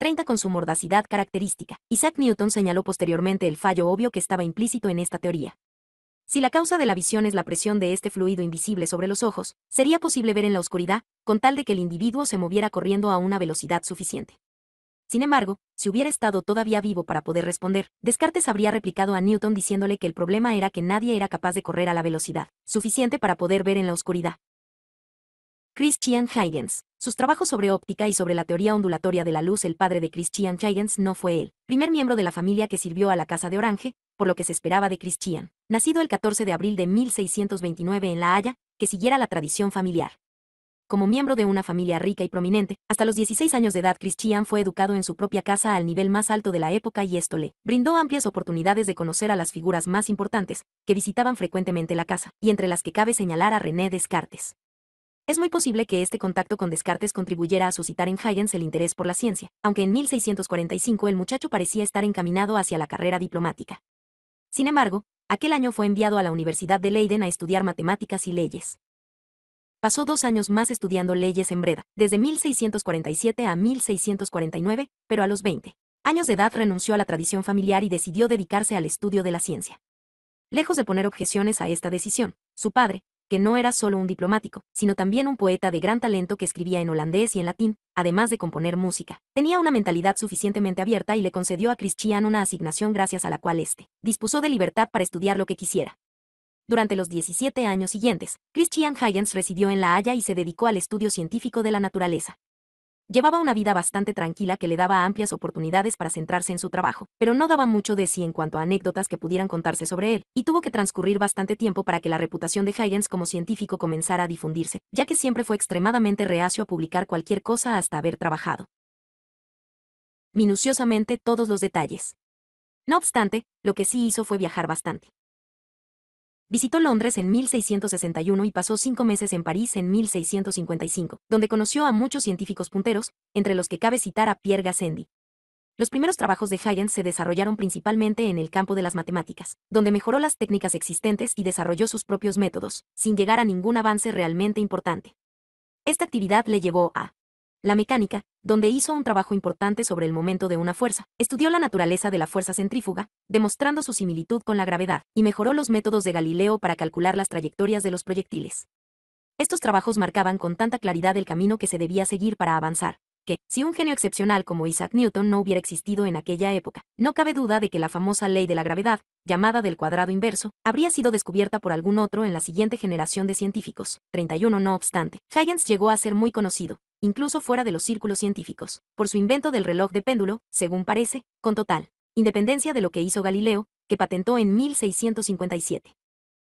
[SPEAKER 1] 30 con su mordacidad característica. Isaac Newton señaló posteriormente el fallo obvio que estaba implícito en esta teoría. Si la causa de la visión es la presión de este fluido invisible sobre los ojos, sería posible ver en la oscuridad, con tal de que el individuo se moviera corriendo a una velocidad suficiente. Sin embargo, si hubiera estado todavía vivo para poder responder, Descartes habría replicado a Newton diciéndole que el problema era que nadie era capaz de correr a la velocidad suficiente para poder ver en la oscuridad. Christian Huygens. Sus trabajos sobre óptica y sobre la teoría ondulatoria de la luz, el padre de Christian Huygens no fue él, primer miembro de la familia que sirvió a la Casa de Orange, por lo que se esperaba de Christian, nacido el 14 de abril de 1629 en La Haya, que siguiera la tradición familiar como miembro de una familia rica y prominente, hasta los 16 años de edad Christian fue educado en su propia casa al nivel más alto de la época y esto le brindó amplias oportunidades de conocer a las figuras más importantes, que visitaban frecuentemente la casa, y entre las que cabe señalar a René Descartes. Es muy posible que este contacto con Descartes contribuyera a suscitar en Huygens el interés por la ciencia, aunque en 1645 el muchacho parecía estar encaminado hacia la carrera diplomática. Sin embargo, aquel año fue enviado a la Universidad de Leiden a estudiar matemáticas y leyes. Pasó dos años más estudiando leyes en Breda, desde 1647 a 1649, pero a los 20 años de edad renunció a la tradición familiar y decidió dedicarse al estudio de la ciencia. Lejos de poner objeciones a esta decisión, su padre, que no era solo un diplomático, sino también un poeta de gran talento que escribía en holandés y en latín, además de componer música. Tenía una mentalidad suficientemente abierta y le concedió a Christian una asignación gracias a la cual éste dispuso de libertad para estudiar lo que quisiera. Durante los 17 años siguientes, Christian Huygens residió en La Haya y se dedicó al estudio científico de la naturaleza. Llevaba una vida bastante tranquila que le daba amplias oportunidades para centrarse en su trabajo, pero no daba mucho de sí en cuanto a anécdotas que pudieran contarse sobre él, y tuvo que transcurrir bastante tiempo para que la reputación de Huygens como científico comenzara a difundirse, ya que siempre fue extremadamente reacio a publicar cualquier cosa hasta haber trabajado minuciosamente todos los detalles. No obstante, lo que sí hizo fue viajar bastante. Visitó Londres en 1661 y pasó cinco meses en París en 1655, donde conoció a muchos científicos punteros, entre los que cabe citar a Pierre Gassendi. Los primeros trabajos de Huygens se desarrollaron principalmente en el campo de las matemáticas, donde mejoró las técnicas existentes y desarrolló sus propios métodos, sin llegar a ningún avance realmente importante. Esta actividad le llevó a la mecánica, donde hizo un trabajo importante sobre el momento de una fuerza, estudió la naturaleza de la fuerza centrífuga, demostrando su similitud con la gravedad, y mejoró los métodos de Galileo para calcular las trayectorias de los proyectiles. Estos trabajos marcaban con tanta claridad el camino que se debía seguir para avanzar, que, si un genio excepcional como Isaac Newton no hubiera existido en aquella época, no cabe duda de que la famosa ley de la gravedad, llamada del cuadrado inverso, habría sido descubierta por algún otro en la siguiente generación de científicos. 31 No obstante, Huygens llegó a ser muy conocido, incluso fuera de los círculos científicos, por su invento del reloj de péndulo, según parece, con total independencia de lo que hizo Galileo, que patentó en 1657.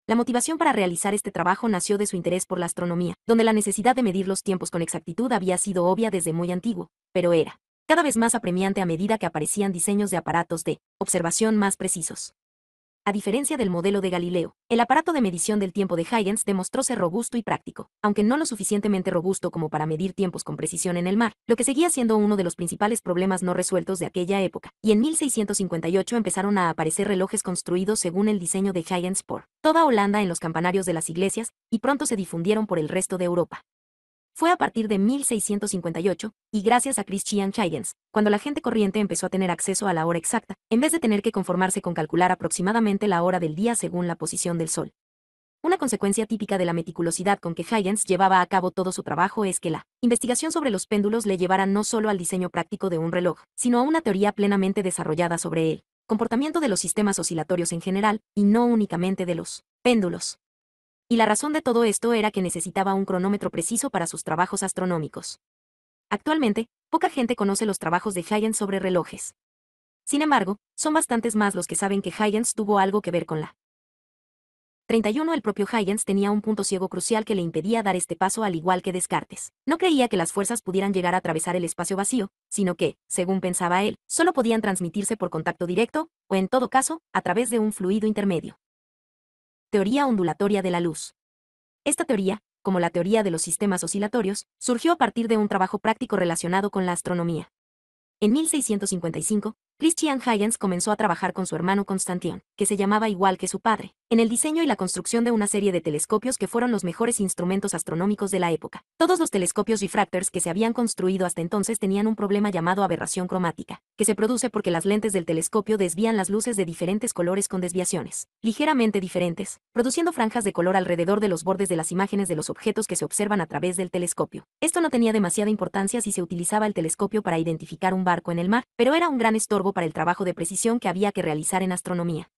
[SPEAKER 1] La motivación para realizar este trabajo nació de su interés por la astronomía, donde la necesidad de medir los tiempos con exactitud había sido obvia desde muy antiguo, pero era cada vez más apremiante a medida que aparecían diseños de aparatos de observación más precisos. A diferencia del modelo de Galileo, el aparato de medición del tiempo de Huygens demostró ser robusto y práctico, aunque no lo suficientemente robusto como para medir tiempos con precisión en el mar, lo que seguía siendo uno de los principales problemas no resueltos de aquella época, y en 1658 empezaron a aparecer relojes construidos según el diseño de Huygens por toda Holanda en los campanarios de las iglesias, y pronto se difundieron por el resto de Europa. Fue a partir de 1658, y gracias a Christian Huygens, cuando la gente corriente empezó a tener acceso a la hora exacta, en vez de tener que conformarse con calcular aproximadamente la hora del día según la posición del sol. Una consecuencia típica de la meticulosidad con que Huygens llevaba a cabo todo su trabajo es que la investigación sobre los péndulos le llevara no solo al diseño práctico de un reloj, sino a una teoría plenamente desarrollada sobre el comportamiento de los sistemas oscilatorios en general, y no únicamente de los péndulos. Y la razón de todo esto era que necesitaba un cronómetro preciso para sus trabajos astronómicos. Actualmente, poca gente conoce los trabajos de Huygens sobre relojes. Sin embargo, son bastantes más los que saben que Huygens tuvo algo que ver con la 31 El propio Huygens tenía un punto ciego crucial que le impedía dar este paso al igual que Descartes. No creía que las fuerzas pudieran llegar a atravesar el espacio vacío, sino que, según pensaba él, solo podían transmitirse por contacto directo, o en todo caso, a través de un fluido intermedio teoría ondulatoria de la luz. Esta teoría, como la teoría de los sistemas oscilatorios, surgió a partir de un trabajo práctico relacionado con la astronomía. En 1655, Christian Huygens comenzó a trabajar con su hermano Constantión, que se llamaba igual que su padre, en el diseño y la construcción de una serie de telescopios que fueron los mejores instrumentos astronómicos de la época. Todos los telescopios refractors que se habían construido hasta entonces tenían un problema llamado aberración cromática, que se produce porque las lentes del telescopio desvían las luces de diferentes colores con desviaciones, ligeramente diferentes, produciendo franjas de color alrededor de los bordes de las imágenes de los objetos que se observan a través del telescopio. Esto no tenía demasiada importancia si se utilizaba el telescopio para identificar un barco en el mar, pero era un gran estorbo para el trabajo de precisión que había que realizar en astronomía.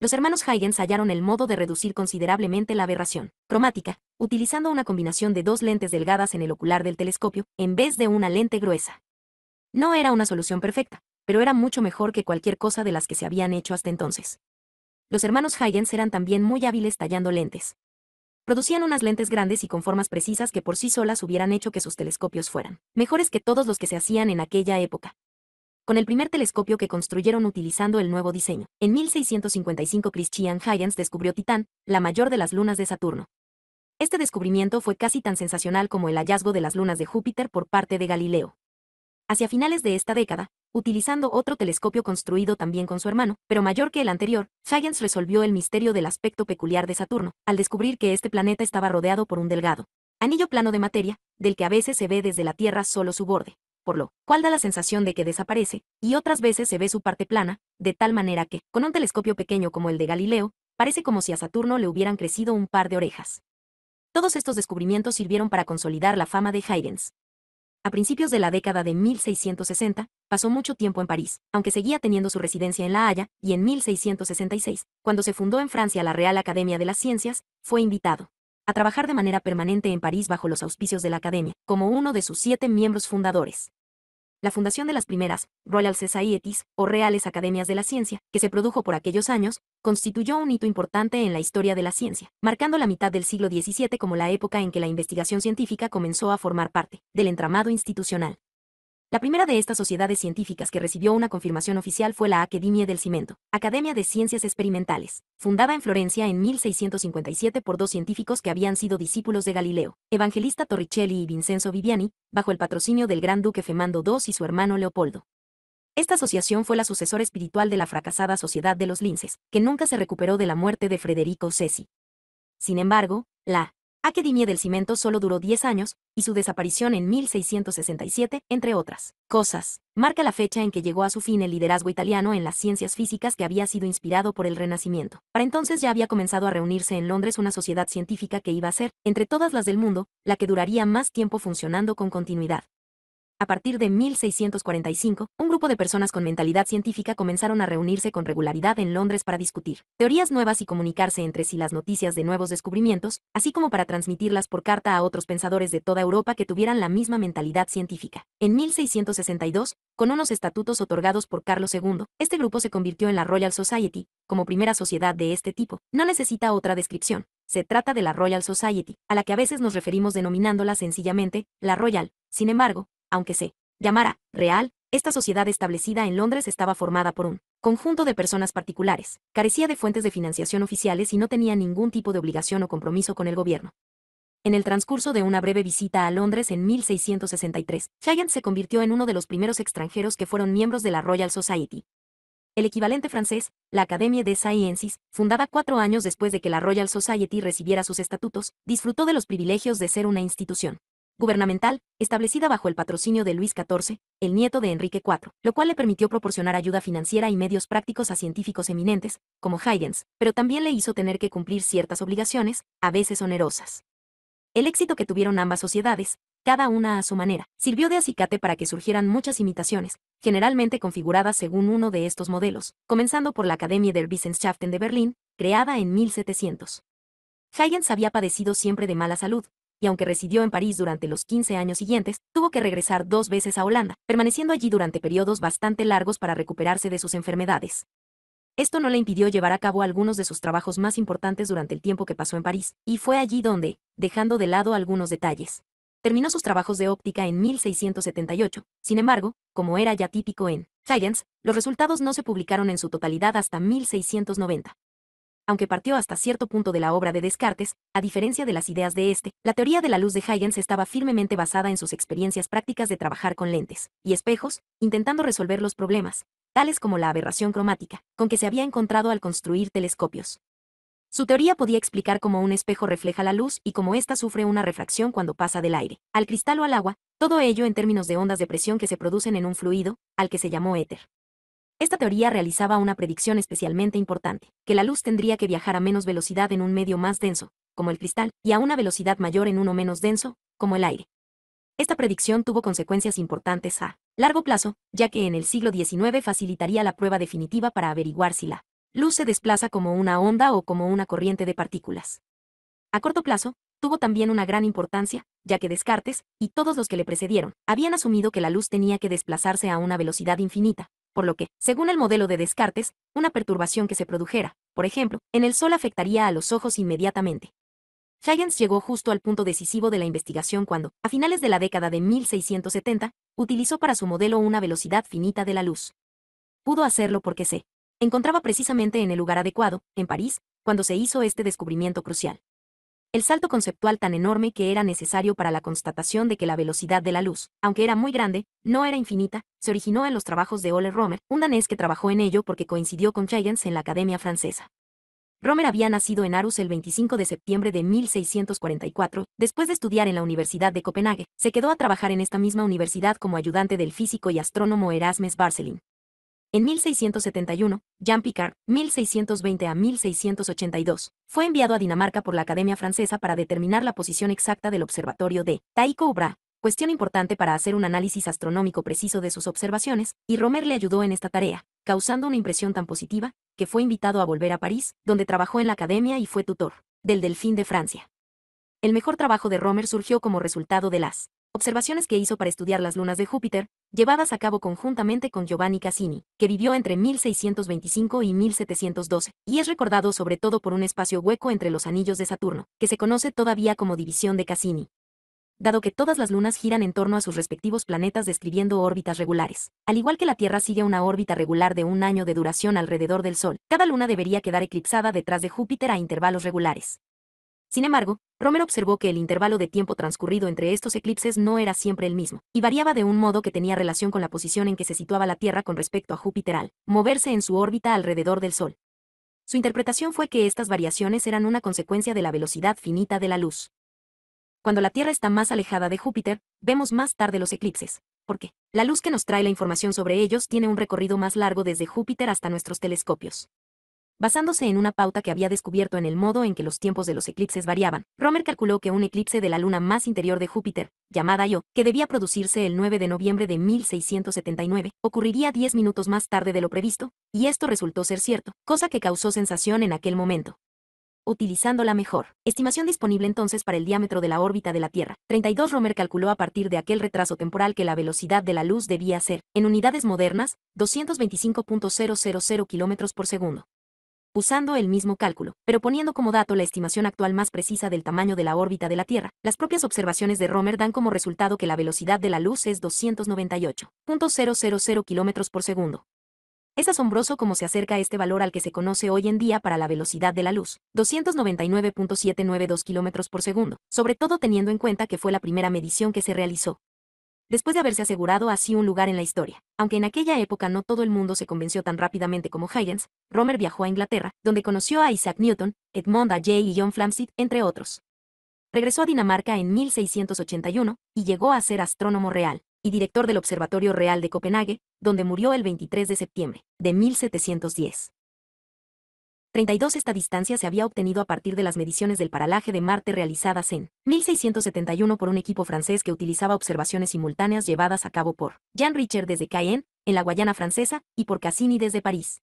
[SPEAKER 1] Los hermanos Huygens hallaron el modo de reducir considerablemente la aberración cromática, utilizando una combinación de dos lentes delgadas en el ocular del telescopio, en vez de una lente gruesa. No era una solución perfecta, pero era mucho mejor que cualquier cosa de las que se habían hecho hasta entonces. Los hermanos Huygens eran también muy hábiles tallando lentes. Producían unas lentes grandes y con formas precisas que por sí solas hubieran hecho que sus telescopios fueran mejores que todos los que se hacían en aquella época, con el primer telescopio que construyeron utilizando el nuevo diseño. En 1655 Christian Huygens descubrió Titán, la mayor de las lunas de Saturno. Este descubrimiento fue casi tan sensacional como el hallazgo de las lunas de Júpiter por parte de Galileo. Hacia finales de esta década, utilizando otro telescopio construido también con su hermano, pero mayor que el anterior, Huygens resolvió el misterio del aspecto peculiar de Saturno, al descubrir que este planeta estaba rodeado por un delgado anillo plano de materia, del que a veces se ve desde la Tierra solo su borde por lo cual da la sensación de que desaparece, y otras veces se ve su parte plana, de tal manera que, con un telescopio pequeño como el de Galileo, parece como si a Saturno le hubieran crecido un par de orejas. Todos estos descubrimientos sirvieron para consolidar la fama de Huygens. A principios de la década de 1660, pasó mucho tiempo en París, aunque seguía teniendo su residencia en La Haya, y en 1666, cuando se fundó en Francia la Real Academia de las Ciencias, fue invitado a trabajar de manera permanente en París bajo los auspicios de la Academia, como uno de sus siete miembros fundadores. La fundación de las primeras, Royal Societies, o Reales Academias de la Ciencia, que se produjo por aquellos años, constituyó un hito importante en la historia de la ciencia, marcando la mitad del siglo XVII como la época en que la investigación científica comenzó a formar parte del entramado institucional. La primera de estas sociedades científicas que recibió una confirmación oficial fue la Academia del Cimento, Academia de Ciencias Experimentales, fundada en Florencia en 1657 por dos científicos que habían sido discípulos de Galileo, Evangelista Torricelli y Vincenzo Viviani, bajo el patrocinio del gran duque Femando II y su hermano Leopoldo. Esta asociación fue la sucesora espiritual de la fracasada Sociedad de los Linces, que nunca se recuperó de la muerte de Federico Cesi. Sin embargo, la Academia del Cimento solo duró 10 años, y su desaparición en 1667, entre otras cosas, marca la fecha en que llegó a su fin el liderazgo italiano en las ciencias físicas que había sido inspirado por el Renacimiento. Para entonces ya había comenzado a reunirse en Londres una sociedad científica que iba a ser, entre todas las del mundo, la que duraría más tiempo funcionando con continuidad. A partir de 1645, un grupo de personas con mentalidad científica comenzaron a reunirse con regularidad en Londres para discutir teorías nuevas y comunicarse entre sí las noticias de nuevos descubrimientos, así como para transmitirlas por carta a otros pensadores de toda Europa que tuvieran la misma mentalidad científica. En 1662, con unos estatutos otorgados por Carlos II, este grupo se convirtió en la Royal Society, como primera sociedad de este tipo. No necesita otra descripción. Se trata de la Royal Society, a la que a veces nos referimos denominándola sencillamente la Royal. Sin embargo, aunque se llamara real, esta sociedad establecida en Londres estaba formada por un conjunto de personas particulares, carecía de fuentes de financiación oficiales y no tenía ningún tipo de obligación o compromiso con el gobierno. En el transcurso de una breve visita a Londres en 1663, Giant se convirtió en uno de los primeros extranjeros que fueron miembros de la Royal Society. El equivalente francés, la Academia des Sciences, fundada cuatro años después de que la Royal Society recibiera sus estatutos, disfrutó de los privilegios de ser una institución gubernamental, establecida bajo el patrocinio de Luis XIV, el nieto de Enrique IV, lo cual le permitió proporcionar ayuda financiera y medios prácticos a científicos eminentes, como Huygens, pero también le hizo tener que cumplir ciertas obligaciones, a veces onerosas. El éxito que tuvieron ambas sociedades, cada una a su manera, sirvió de acicate para que surgieran muchas imitaciones, generalmente configuradas según uno de estos modelos, comenzando por la Academia der Wissenschaften de Berlín, creada en 1700. Huygens había padecido siempre de mala salud, y aunque residió en París durante los 15 años siguientes, tuvo que regresar dos veces a Holanda, permaneciendo allí durante periodos bastante largos para recuperarse de sus enfermedades. Esto no le impidió llevar a cabo algunos de sus trabajos más importantes durante el tiempo que pasó en París, y fue allí donde, dejando de lado algunos detalles, terminó sus trabajos de óptica en 1678. Sin embargo, como era ya típico en Science, los resultados no se publicaron en su totalidad hasta 1690 aunque partió hasta cierto punto de la obra de Descartes, a diferencia de las ideas de este, la teoría de la luz de Huygens estaba firmemente basada en sus experiencias prácticas de trabajar con lentes y espejos, intentando resolver los problemas, tales como la aberración cromática, con que se había encontrado al construir telescopios. Su teoría podía explicar cómo un espejo refleja la luz y cómo ésta sufre una refracción cuando pasa del aire, al cristal o al agua, todo ello en términos de ondas de presión que se producen en un fluido, al que se llamó éter. Esta teoría realizaba una predicción especialmente importante, que la luz tendría que viajar a menos velocidad en un medio más denso, como el cristal, y a una velocidad mayor en uno menos denso, como el aire. Esta predicción tuvo consecuencias importantes a largo plazo, ya que en el siglo XIX facilitaría la prueba definitiva para averiguar si la luz se desplaza como una onda o como una corriente de partículas. A corto plazo, tuvo también una gran importancia, ya que Descartes, y todos los que le precedieron, habían asumido que la luz tenía que desplazarse a una velocidad infinita, por lo que, según el modelo de Descartes, una perturbación que se produjera, por ejemplo, en el Sol afectaría a los ojos inmediatamente. Huygens llegó justo al punto decisivo de la investigación cuando, a finales de la década de 1670, utilizó para su modelo una velocidad finita de la luz. Pudo hacerlo porque se encontraba precisamente en el lugar adecuado, en París, cuando se hizo este descubrimiento crucial el salto conceptual tan enorme que era necesario para la constatación de que la velocidad de la luz, aunque era muy grande, no era infinita, se originó en los trabajos de Ole Romer, un danés que trabajó en ello porque coincidió con Huygens en la Academia Francesa. Romer había nacido en Arus el 25 de septiembre de 1644, después de estudiar en la Universidad de Copenhague, se quedó a trabajar en esta misma universidad como ayudante del físico y astrónomo Erasmus Barcelin. En 1671, Jean Picard, 1620 a 1682, fue enviado a Dinamarca por la Academia Francesa para determinar la posición exacta del observatorio de Tycho Brahe, cuestión importante para hacer un análisis astronómico preciso de sus observaciones, y Romer le ayudó en esta tarea, causando una impresión tan positiva, que fue invitado a volver a París, donde trabajó en la academia y fue tutor del Delfín de Francia. El mejor trabajo de Romer surgió como resultado de las observaciones que hizo para estudiar las lunas de Júpiter, llevadas a cabo conjuntamente con Giovanni Cassini, que vivió entre 1625 y 1712, y es recordado sobre todo por un espacio hueco entre los anillos de Saturno, que se conoce todavía como división de Cassini. Dado que todas las lunas giran en torno a sus respectivos planetas describiendo órbitas regulares, al igual que la Tierra sigue una órbita regular de un año de duración alrededor del Sol, cada luna debería quedar eclipsada detrás de Júpiter a intervalos regulares. Sin embargo, Romer observó que el intervalo de tiempo transcurrido entre estos eclipses no era siempre el mismo, y variaba de un modo que tenía relación con la posición en que se situaba la Tierra con respecto a Júpiter al moverse en su órbita alrededor del Sol. Su interpretación fue que estas variaciones eran una consecuencia de la velocidad finita de la luz. Cuando la Tierra está más alejada de Júpiter, vemos más tarde los eclipses, porque la luz que nos trae la información sobre ellos tiene un recorrido más largo desde Júpiter hasta nuestros telescopios basándose en una pauta que había descubierto en el modo en que los tiempos de los eclipses variaban. Romer calculó que un eclipse de la luna más interior de Júpiter, llamada Io, que debía producirse el 9 de noviembre de 1679, ocurriría 10 minutos más tarde de lo previsto, y esto resultó ser cierto, cosa que causó sensación en aquel momento utilizando la mejor estimación disponible entonces para el diámetro de la órbita de la Tierra. 32 Romer calculó a partir de aquel retraso temporal que la velocidad de la luz debía ser, en unidades modernas, 225.000 km por segundo usando el mismo cálculo, pero poniendo como dato la estimación actual más precisa del tamaño de la órbita de la Tierra. Las propias observaciones de Romer dan como resultado que la velocidad de la luz es 298.000 km por segundo. Es asombroso cómo se acerca este valor al que se conoce hoy en día para la velocidad de la luz, 299.792 km por segundo, sobre todo teniendo en cuenta que fue la primera medición que se realizó después de haberse asegurado así un lugar en la historia. Aunque en aquella época no todo el mundo se convenció tan rápidamente como Huygens, Romer viajó a Inglaterra, donde conoció a Isaac Newton, Edmond J. y John Flamsteed, entre otros. Regresó a Dinamarca en 1681 y llegó a ser astrónomo real y director del Observatorio Real de Copenhague, donde murió el 23 de septiembre de 1710. 32 esta distancia se había obtenido a partir de las mediciones del paralaje de Marte realizadas en 1671 por un equipo francés que utilizaba observaciones simultáneas llevadas a cabo por Jean Richard desde Cayenne, en la Guayana francesa, y por Cassini desde París.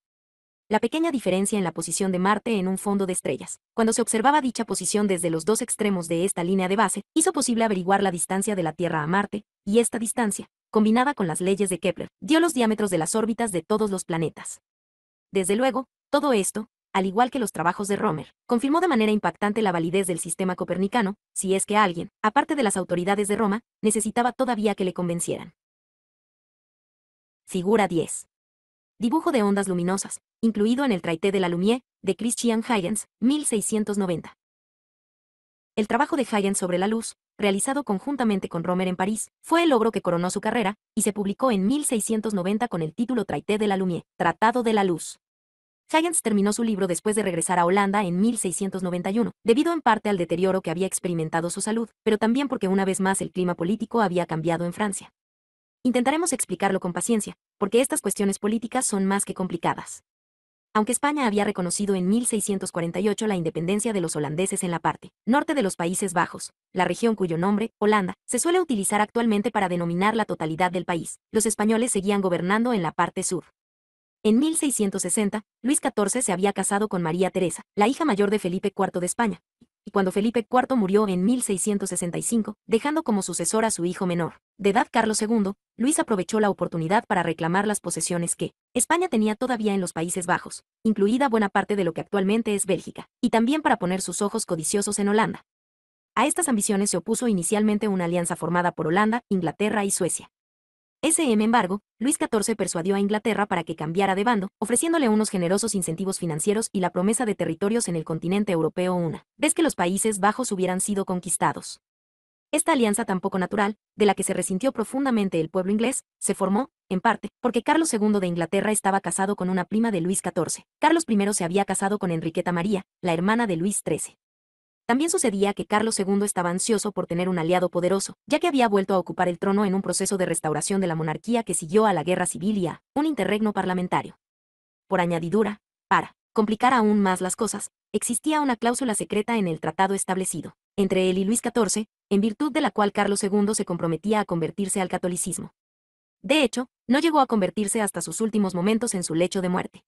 [SPEAKER 1] La pequeña diferencia en la posición de Marte en un fondo de estrellas, cuando se observaba dicha posición desde los dos extremos de esta línea de base, hizo posible averiguar la distancia de la Tierra a Marte, y esta distancia, combinada con las leyes de Kepler, dio los diámetros de las órbitas de todos los planetas. Desde luego, todo esto, al igual que los trabajos de Romer, confirmó de manera impactante la validez del sistema copernicano, si es que alguien, aparte de las autoridades de Roma, necesitaba todavía que le convencieran. Figura 10. Dibujo de ondas luminosas, incluido en el Traité de la Lumière, de Christian Huygens, 1690. El trabajo de Huygens sobre la luz, realizado conjuntamente con Romer en París, fue el logro que coronó su carrera, y se publicó en 1690 con el título Traité de la Lumière, Tratado de la Luz. Giants terminó su libro después de regresar a Holanda en 1691, debido en parte al deterioro que había experimentado su salud, pero también porque una vez más el clima político había cambiado en Francia. Intentaremos explicarlo con paciencia, porque estas cuestiones políticas son más que complicadas. Aunque España había reconocido en 1648 la independencia de los holandeses en la parte norte de los Países Bajos, la región cuyo nombre, Holanda, se suele utilizar actualmente para denominar la totalidad del país, los españoles seguían gobernando en la parte sur. En 1660, Luis XIV se había casado con María Teresa, la hija mayor de Felipe IV de España, y cuando Felipe IV murió en 1665, dejando como sucesor a su hijo menor, de edad Carlos II, Luis aprovechó la oportunidad para reclamar las posesiones que España tenía todavía en los Países Bajos, incluida buena parte de lo que actualmente es Bélgica, y también para poner sus ojos codiciosos en Holanda. A estas ambiciones se opuso inicialmente una alianza formada por Holanda, Inglaterra y Suecia. SM embargo, Luis XIV persuadió a Inglaterra para que cambiara de bando, ofreciéndole unos generosos incentivos financieros y la promesa de territorios en el continente europeo una vez que los Países Bajos hubieran sido conquistados. Esta alianza tan poco natural, de la que se resintió profundamente el pueblo inglés, se formó, en parte, porque Carlos II de Inglaterra estaba casado con una prima de Luis XIV. Carlos I se había casado con Enriqueta María, la hermana de Luis XIII. También sucedía que Carlos II estaba ansioso por tener un aliado poderoso, ya que había vuelto a ocupar el trono en un proceso de restauración de la monarquía que siguió a la guerra civil y a un interregno parlamentario. Por añadidura, para complicar aún más las cosas, existía una cláusula secreta en el tratado establecido entre él y Luis XIV, en virtud de la cual Carlos II se comprometía a convertirse al catolicismo. De hecho, no llegó a convertirse hasta sus últimos momentos en su lecho de muerte.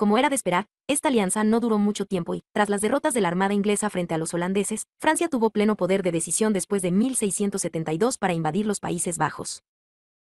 [SPEAKER 1] Como era de esperar, esta alianza no duró mucho tiempo y, tras las derrotas de la Armada inglesa frente a los holandeses, Francia tuvo pleno poder de decisión después de 1672 para invadir los Países Bajos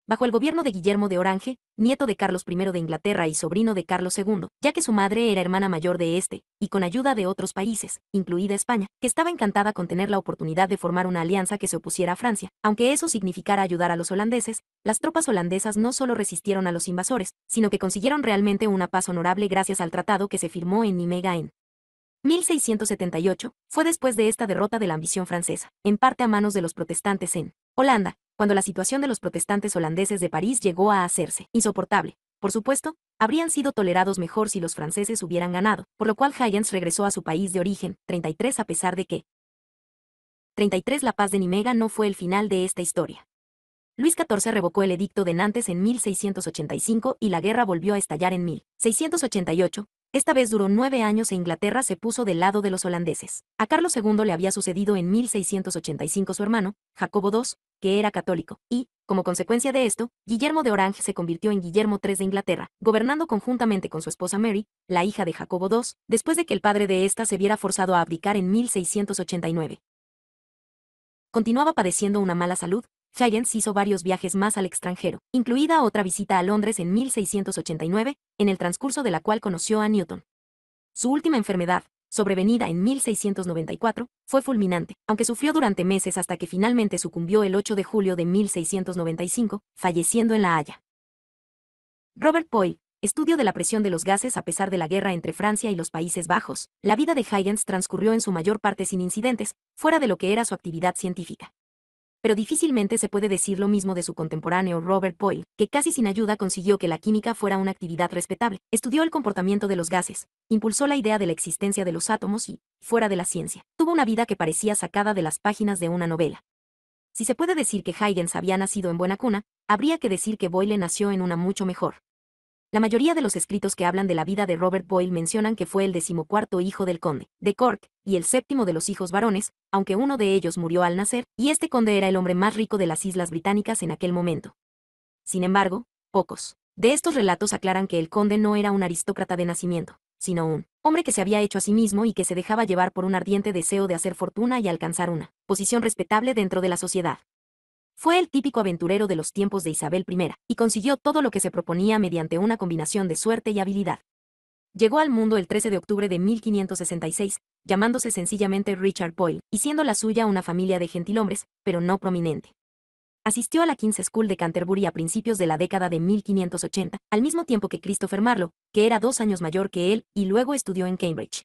[SPEAKER 1] bajo el gobierno de Guillermo de Orange, nieto de Carlos I de Inglaterra y sobrino de Carlos II, ya que su madre era hermana mayor de este, y con ayuda de otros países, incluida España, que estaba encantada con tener la oportunidad de formar una alianza que se opusiera a Francia, aunque eso significara ayudar a los holandeses, las tropas holandesas no solo resistieron a los invasores, sino que consiguieron realmente una paz honorable gracias al tratado que se firmó en Nimega 1678, fue después de esta derrota de la ambición francesa, en parte a manos de los protestantes en Holanda, cuando la situación de los protestantes holandeses de París llegó a hacerse insoportable. Por supuesto, habrían sido tolerados mejor si los franceses hubieran ganado, por lo cual Hayens regresó a su país de origen, 33 a pesar de que 33 La paz de Nimega no fue el final de esta historia. Luis XIV revocó el edicto de Nantes en 1685 y la guerra volvió a estallar en 1688. Esta vez duró nueve años e Inglaterra se puso del lado de los holandeses. A Carlos II le había sucedido en 1685 su hermano, Jacobo II, que era católico, y, como consecuencia de esto, Guillermo de Orange se convirtió en Guillermo III de Inglaterra, gobernando conjuntamente con su esposa Mary, la hija de Jacobo II, después de que el padre de ésta se viera forzado a abdicar en 1689. Continuaba padeciendo una mala salud, Fiennes hizo varios viajes más al extranjero, incluida otra visita a Londres en 1689, en el transcurso de la cual conoció a Newton. Su última enfermedad, sobrevenida en 1694, fue fulminante, aunque sufrió durante meses hasta que finalmente sucumbió el 8 de julio de 1695, falleciendo en La Haya. Robert Poyle, Estudio de la presión de los gases a pesar de la guerra entre Francia y los Países Bajos. La vida de Huygens transcurrió en su mayor parte sin incidentes, fuera de lo que era su actividad científica pero difícilmente se puede decir lo mismo de su contemporáneo Robert Boyle, que casi sin ayuda consiguió que la química fuera una actividad respetable, estudió el comportamiento de los gases, impulsó la idea de la existencia de los átomos y, fuera de la ciencia, tuvo una vida que parecía sacada de las páginas de una novela. Si se puede decir que Huygens había nacido en buena cuna, habría que decir que Boyle nació en una mucho mejor. La mayoría de los escritos que hablan de la vida de Robert Boyle mencionan que fue el decimocuarto hijo del conde de Cork y el séptimo de los hijos varones, aunque uno de ellos murió al nacer, y este conde era el hombre más rico de las islas británicas en aquel momento. Sin embargo, pocos de estos relatos aclaran que el conde no era un aristócrata de nacimiento, sino un hombre que se había hecho a sí mismo y que se dejaba llevar por un ardiente deseo de hacer fortuna y alcanzar una posición respetable dentro de la sociedad. Fue el típico aventurero de los tiempos de Isabel I, y consiguió todo lo que se proponía mediante una combinación de suerte y habilidad. Llegó al mundo el 13 de octubre de 1566, llamándose sencillamente Richard Boyle, y siendo la suya una familia de gentilhombres, pero no prominente. Asistió a la King's School de Canterbury a principios de la década de 1580, al mismo tiempo que Christopher Marlowe, que era dos años mayor que él, y luego estudió en Cambridge.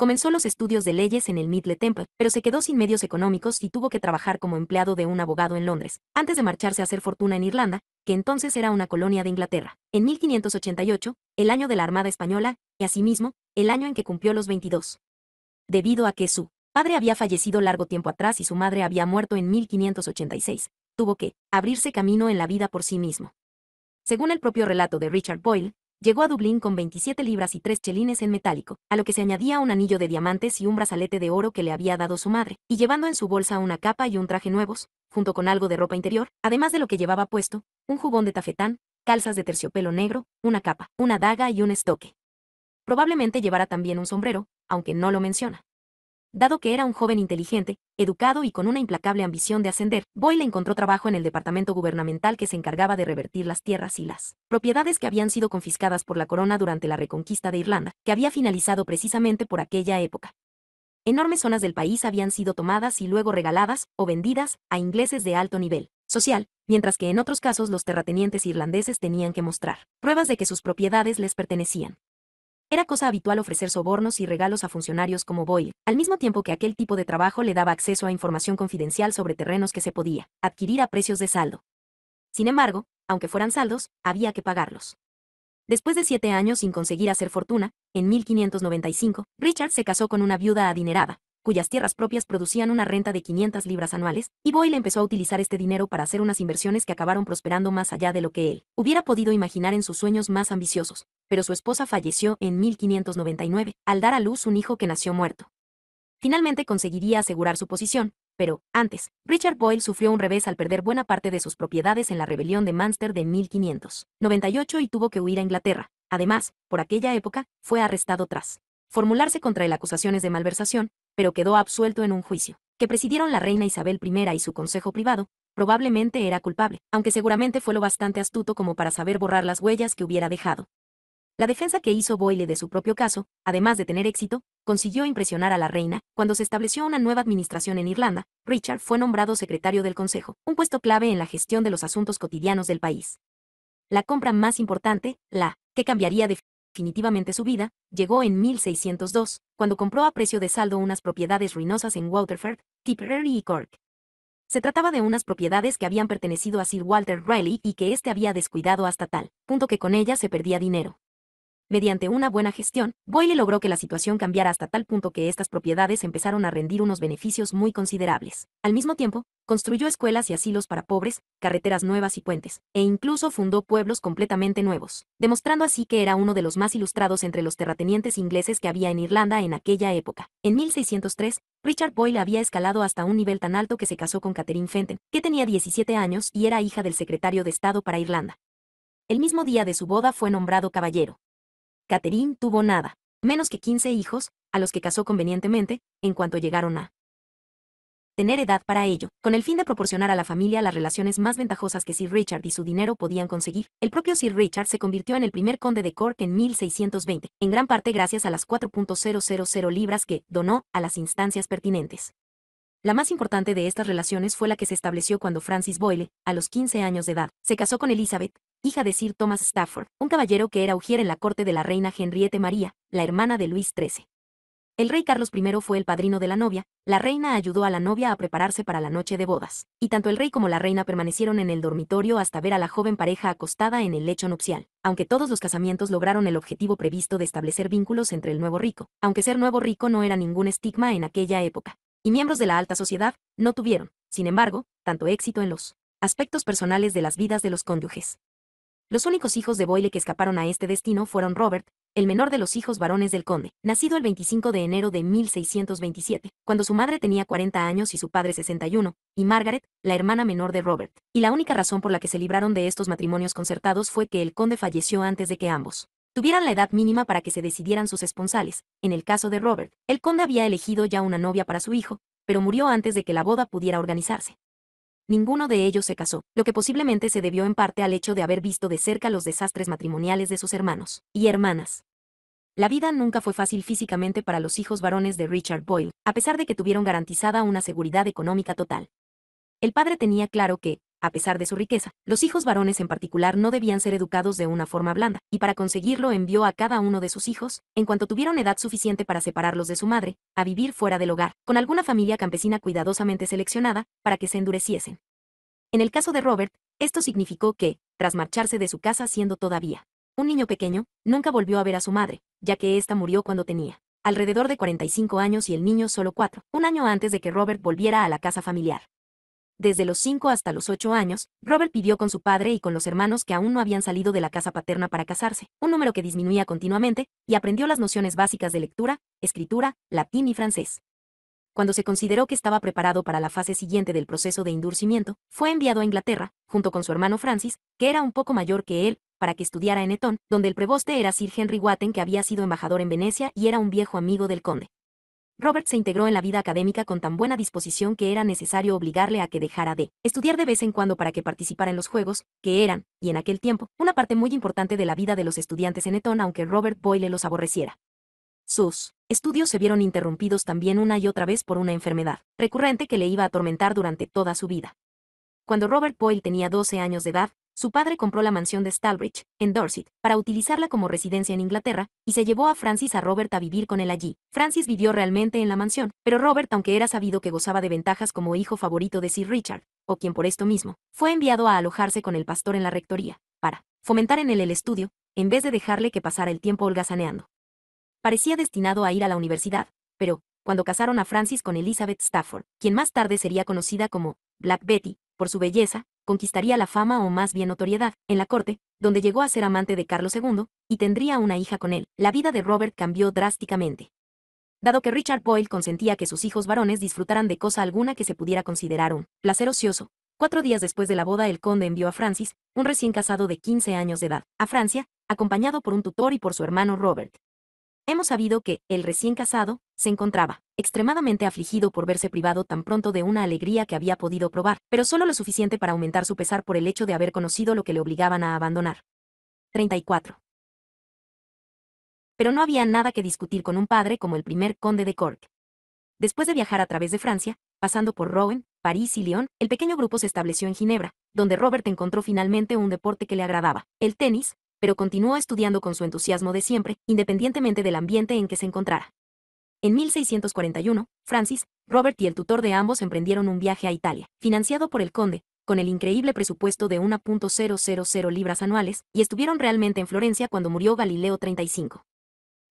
[SPEAKER 1] Comenzó los estudios de leyes en el Middle Temple, pero se quedó sin medios económicos y tuvo que trabajar como empleado de un abogado en Londres, antes de marcharse a hacer fortuna en Irlanda, que entonces era una colonia de Inglaterra. En 1588, el año de la Armada Española, y asimismo, el año en que cumplió los 22. Debido a que su padre había fallecido largo tiempo atrás y su madre había muerto en 1586, tuvo que abrirse camino en la vida por sí mismo. Según el propio relato de Richard Boyle, Llegó a Dublín con 27 libras y tres chelines en metálico, a lo que se añadía un anillo de diamantes y un brazalete de oro que le había dado su madre, y llevando en su bolsa una capa y un traje nuevos, junto con algo de ropa interior, además de lo que llevaba puesto, un jubón de tafetán, calzas de terciopelo negro, una capa, una daga y un estoque. Probablemente llevara también un sombrero, aunque no lo menciona. Dado que era un joven inteligente, educado y con una implacable ambición de ascender, Boyle encontró trabajo en el departamento gubernamental que se encargaba de revertir las tierras y las propiedades que habían sido confiscadas por la corona durante la reconquista de Irlanda, que había finalizado precisamente por aquella época. Enormes zonas del país habían sido tomadas y luego regaladas o vendidas a ingleses de alto nivel social, mientras que en otros casos los terratenientes irlandeses tenían que mostrar pruebas de que sus propiedades les pertenecían. Era cosa habitual ofrecer sobornos y regalos a funcionarios como Boyle, al mismo tiempo que aquel tipo de trabajo le daba acceso a información confidencial sobre terrenos que se podía adquirir a precios de saldo. Sin embargo, aunque fueran saldos, había que pagarlos. Después de siete años sin conseguir hacer fortuna, en 1595, Richard se casó con una viuda adinerada, cuyas tierras propias producían una renta de 500 libras anuales, y Boyle empezó a utilizar este dinero para hacer unas inversiones que acabaron prosperando más allá de lo que él hubiera podido imaginar en sus sueños más ambiciosos, pero su esposa falleció en 1599, al dar a luz un hijo que nació muerto. Finalmente conseguiría asegurar su posición, pero, antes, Richard Boyle sufrió un revés al perder buena parte de sus propiedades en la rebelión de Munster de 1598 y tuvo que huir a Inglaterra. Además, por aquella época, fue arrestado tras formularse contra él acusaciones de malversación, pero quedó absuelto en un juicio, que presidieron la reina Isabel I y su consejo privado, probablemente era culpable, aunque seguramente fue lo bastante astuto como para saber borrar las huellas que hubiera dejado. La defensa que hizo Boyle de su propio caso, además de tener éxito, consiguió impresionar a la reina. Cuando se estableció una nueva administración en Irlanda, Richard fue nombrado secretario del Consejo, un puesto clave en la gestión de los asuntos cotidianos del país. La compra más importante, la que cambiaría definitivamente su vida, llegó en 1602, cuando compró a precio de saldo unas propiedades ruinosas en Waterford, Tipperary y Cork. Se trataba de unas propiedades que habían pertenecido a Sir Walter Riley y que éste había descuidado hasta tal punto que con ellas se perdía dinero. Mediante una buena gestión, Boyle logró que la situación cambiara hasta tal punto que estas propiedades empezaron a rendir unos beneficios muy considerables. Al mismo tiempo, construyó escuelas y asilos para pobres, carreteras nuevas y puentes, e incluso fundó pueblos completamente nuevos, demostrando así que era uno de los más ilustrados entre los terratenientes ingleses que había en Irlanda en aquella época. En 1603, Richard Boyle había escalado hasta un nivel tan alto que se casó con Catherine Fenton, que tenía 17 años y era hija del secretario de Estado para Irlanda. El mismo día de su boda fue nombrado caballero. Catherine tuvo nada, menos que 15 hijos, a los que casó convenientemente, en cuanto llegaron a tener edad para ello, con el fin de proporcionar a la familia las relaciones más ventajosas que Sir Richard y su dinero podían conseguir. El propio Sir Richard se convirtió en el primer conde de Cork en 1620, en gran parte gracias a las 4.000 libras que donó a las instancias pertinentes. La más importante de estas relaciones fue la que se estableció cuando Francis Boyle, a los 15 años de edad, se casó con Elizabeth, hija de Sir Thomas Stafford, un caballero que era ujier en la corte de la reina Henriette María, la hermana de Luis XIII. El rey Carlos I fue el padrino de la novia, la reina ayudó a la novia a prepararse para la noche de bodas, y tanto el rey como la reina permanecieron en el dormitorio hasta ver a la joven pareja acostada en el lecho nupcial, aunque todos los casamientos lograron el objetivo previsto de establecer vínculos entre el nuevo rico, aunque ser nuevo rico no era ningún estigma en aquella época, y miembros de la alta sociedad no tuvieron, sin embargo, tanto éxito en los aspectos personales de las vidas de los cónyuges. Los únicos hijos de Boyle que escaparon a este destino fueron Robert, el menor de los hijos varones del conde, nacido el 25 de enero de 1627, cuando su madre tenía 40 años y su padre 61, y Margaret, la hermana menor de Robert. Y la única razón por la que se libraron de estos matrimonios concertados fue que el conde falleció antes de que ambos tuvieran la edad mínima para que se decidieran sus esponsales. En el caso de Robert, el conde había elegido ya una novia para su hijo, pero murió antes de que la boda pudiera organizarse. Ninguno de ellos se casó, lo que posiblemente se debió en parte al hecho de haber visto de cerca los desastres matrimoniales de sus hermanos y hermanas. La vida nunca fue fácil físicamente para los hijos varones de Richard Boyle, a pesar de que tuvieron garantizada una seguridad económica total. El padre tenía claro que, a pesar de su riqueza, los hijos varones en particular no debían ser educados de una forma blanda, y para conseguirlo envió a cada uno de sus hijos, en cuanto tuvieron edad suficiente para separarlos de su madre, a vivir fuera del hogar, con alguna familia campesina cuidadosamente seleccionada, para que se endureciesen. En el caso de Robert, esto significó que, tras marcharse de su casa siendo todavía un niño pequeño, nunca volvió a ver a su madre, ya que ésta murió cuando tenía alrededor de 45 años y el niño solo 4, un año antes de que Robert volviera a la casa familiar. Desde los 5 hasta los 8 años, Robert pidió con su padre y con los hermanos que aún no habían salido de la casa paterna para casarse, un número que disminuía continuamente, y aprendió las nociones básicas de lectura, escritura, latín y francés. Cuando se consideró que estaba preparado para la fase siguiente del proceso de endurcimiento, fue enviado a Inglaterra, junto con su hermano Francis, que era un poco mayor que él, para que estudiara en Eton, donde el preboste era Sir Henry Watten que había sido embajador en Venecia y era un viejo amigo del conde. Robert se integró en la vida académica con tan buena disposición que era necesario obligarle a que dejara de estudiar de vez en cuando para que participara en los juegos, que eran, y en aquel tiempo, una parte muy importante de la vida de los estudiantes en Eton aunque Robert Boyle los aborreciera. Sus estudios se vieron interrumpidos también una y otra vez por una enfermedad recurrente que le iba a atormentar durante toda su vida. Cuando Robert Boyle tenía 12 años de edad, su padre compró la mansión de Stalbridge, en Dorset, para utilizarla como residencia en Inglaterra, y se llevó a Francis a Robert a vivir con él allí. Francis vivió realmente en la mansión, pero Robert, aunque era sabido que gozaba de ventajas como hijo favorito de Sir Richard, o quien por esto mismo, fue enviado a alojarse con el pastor en la rectoría, para fomentar en él el estudio, en vez de dejarle que pasara el tiempo holgazaneando. Parecía destinado a ir a la universidad, pero, cuando casaron a Francis con Elizabeth Stafford, quien más tarde sería conocida como Black Betty, por su belleza, conquistaría la fama o más bien notoriedad, en la corte, donde llegó a ser amante de Carlos II, y tendría una hija con él. La vida de Robert cambió drásticamente. Dado que Richard Boyle consentía que sus hijos varones disfrutaran de cosa alguna que se pudiera considerar un placer ocioso, cuatro días después de la boda el conde envió a Francis, un recién casado de 15 años de edad, a Francia, acompañado por un tutor y por su hermano Robert hemos sabido que el recién casado se encontraba extremadamente afligido por verse privado tan pronto de una alegría que había podido probar, pero solo lo suficiente para aumentar su pesar por el hecho de haber conocido lo que le obligaban a abandonar. 34. Pero no había nada que discutir con un padre como el primer conde de Cork. Después de viajar a través de Francia, pasando por Rouen, París y Lyon, el pequeño grupo se estableció en Ginebra, donde Robert encontró finalmente un deporte que le agradaba, el tenis, pero continuó estudiando con su entusiasmo de siempre, independientemente del ambiente en que se encontrara. En 1641, Francis, Robert y el tutor de ambos emprendieron un viaje a Italia, financiado por el conde, con el increíble presupuesto de 1.000 libras anuales, y estuvieron realmente en Florencia cuando murió Galileo 35.